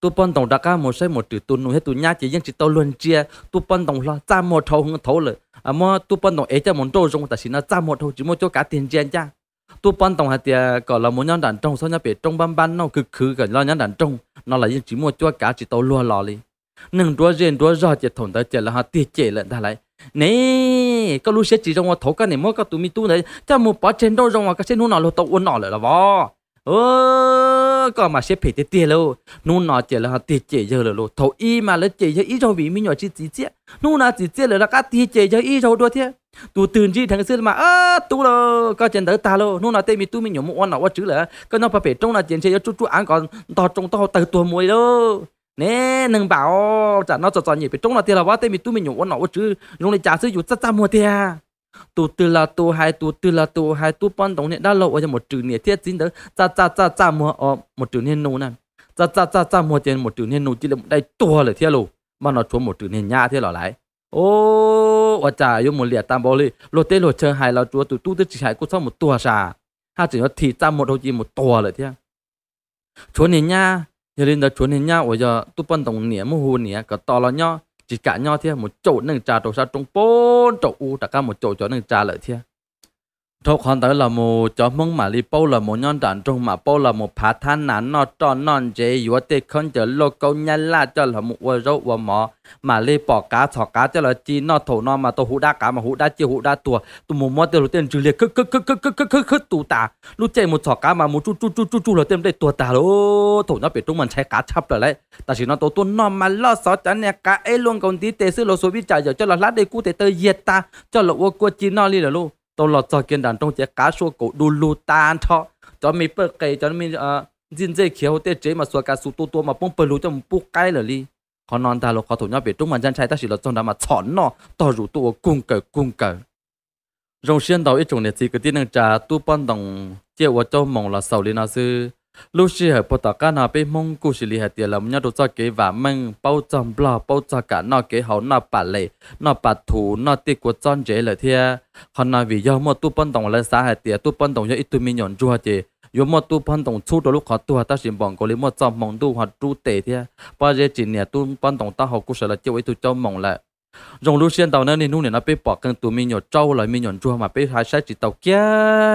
tôi bắn đồng đã cả một sai một trừ tôi nổ hết tôi nhát chỉ riêng chỉ tôi luôn chia tôi bắn đồng là ra một thầu không thầu là à mà tôi bắn đồng ấy cho một chỗ trong ta chỉ là ra một thầu chỉ một chỗ cả tiền tiền cha tôi bắn đồng hạt tiền gọi là một nhóm đàn trong số nhóm biệt trong ban ban nó cứ cứ gọi là nhóm đàn trong nó là chỉ một chỗ cả chỉ tôi luôn lò đi nâng đua duyên đua gió chết thổn tới chết là họ tiệt chết lận ta lại nè các lúc sẽ chỉ trong thổ cái này mỗi các tụi mi tu này cho một bỏ trên đâu trong cái trên nó nó tàu uốn nó lại là vò ơ còn mà sẽ phải tiệt tiệt luôn nó nó chết là họ tiệt chết giờ là luôn thổ y mà lấy chết giờ y trong vì mi nhỏ chỉ chỉ chế nó là chỉ chế là các tiệt chết giờ y trong đua thế tu ตื่นจีทางซื้อมาเออตูโลก็เจนเดอตาโลนู่นน่ะเตมีตู้มีหยมอ้วนน่ะว่าจื้อเหรอก็น้องประเภทจงน่ะเจนเชยจุ๊จุ๊อังก่อนต่อจงต่อเตอตัวมวยเด้อ nè nâng bảo trả nó cho cho nhỉ bị trống là tiền là quá tên mình tu mình nhổ nó chứ nhổ này trả sử dụng chắc chắn mua tiền tu tu là tu hai tu tu là tu hai tu bắn đồng này đã lâu rồi một triệu này thiết chính đó cha cha cha cha mua ở ờ, một trường nên nô nè cha cha cha cha mua tiền một trường nên nô chỉ là đây tua là thiết luôn mà nó chuẩn một trường nên nhà thiết là lại ô ở chả dùng một liệt tam bảo li lô tê lô chơi hai là chúa tu tu tới chỉ hai cũng sau một tua xa ha chỉ có thịt cha một đầu chỉ một tua là thiết chuẩn này nha giờ lên đó chuẩn hình nhau bây giờ tôi bận tổng nghĩa mù hù nghĩa cả to là nhau chỉ cả nhau thì một chỗ nâng trà trầu sao trong bốn chỗ u tất cả một chỗ cho nâng trà lợi thiệt ทุกคนแต่ละมูจอมึงมาลีปูละมูย้อนจันจงมาปูละมูพาท่านนั้นนอจอนอนเจอยู่ว่าเด็กคนเจอโลกเกาหลีละจอละมูว่ารู้ว่าหมอมาลีปอกกาสอกกาเจอละจีนอถูนอมาตัวหูด้ากามาหูด้าจีหูด้าตัวตัวมูมอเตลุเต็มจือเลียคึกคึกคึกคึกคึกคึกคึกคึกตูตาลูกเจมูสอกกามามูจูจูจูจูจูเราเต็มได้ตัวตาโลถูนอเปิดตุ้งมันใช้กาชับเลยแต่สินอตัวตัวนอมาล่อสอจันเนี่ยกาไอ้ลวงกงดีเตซื้อโลโซวิจัยเจอละลัดได้กูเตเตยเยตตาเจอละวัวกัวจีนอลีเหรอลูก tôi là cho kiên đàn trong chế cá số cổ đu lu tan thọ cho mình bơ cây cho mình ờ dân dây kiểu chế mà xua cá số tu tu mà bông bơ lu cho mình bốc cái là li họ non ta là họ thủ nhau bị trung mà dân trai ta chỉ là trong đó mà chọn nó to rủ tu cung cờ cung cờ đầu ít trồng này chỉ cái tiên năng trà tu ban đồng chế của châu mong là sầu lên nào sư lúc xưa hợp bota cá na bên mong cú xử lý hạt tiền lắm nhau cho kế và măng bao trăm bla bao cho cả nó kế hậu nó bà lệ nó bà thủ nó tê của chân dễ lời thia còn nói vì do mà tu bận đồng là xã hạt tiền tu bận đồng do ít tu mi nhọn chua chị yo mà tu bận đồng chút đôi lúc họ tu ta xin bằng có lý mà trong mong tu hoặc tu tệ thia ba giờ chỉ nè tu bận đồng ta học cú sợ là chịu ít tu cho mong lại dùng lúc xuyên tàu nên nên nụ nè nó bị bỏ căng tu mi nhọn trâu lại mi nhọn chua mà bị hai sai chỉ tàu kia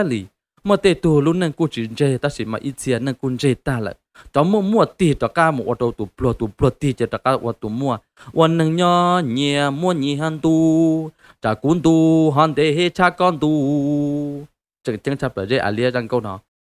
lì mà tệ tù lúc nâng cô chỉ chơi ta chỉ mà ít tiền nâng cô chơi ta lại Cho mua mua tì đó cả một ô tô tụ plo tụ plo tì cho đó cả ô tô mua quan nâng nhỏ nhẹ mua nhị hàn tu cha cún tu hàn để hết cha con tu chẳng chẳng chấp bởi dễ à lia răng câu nào.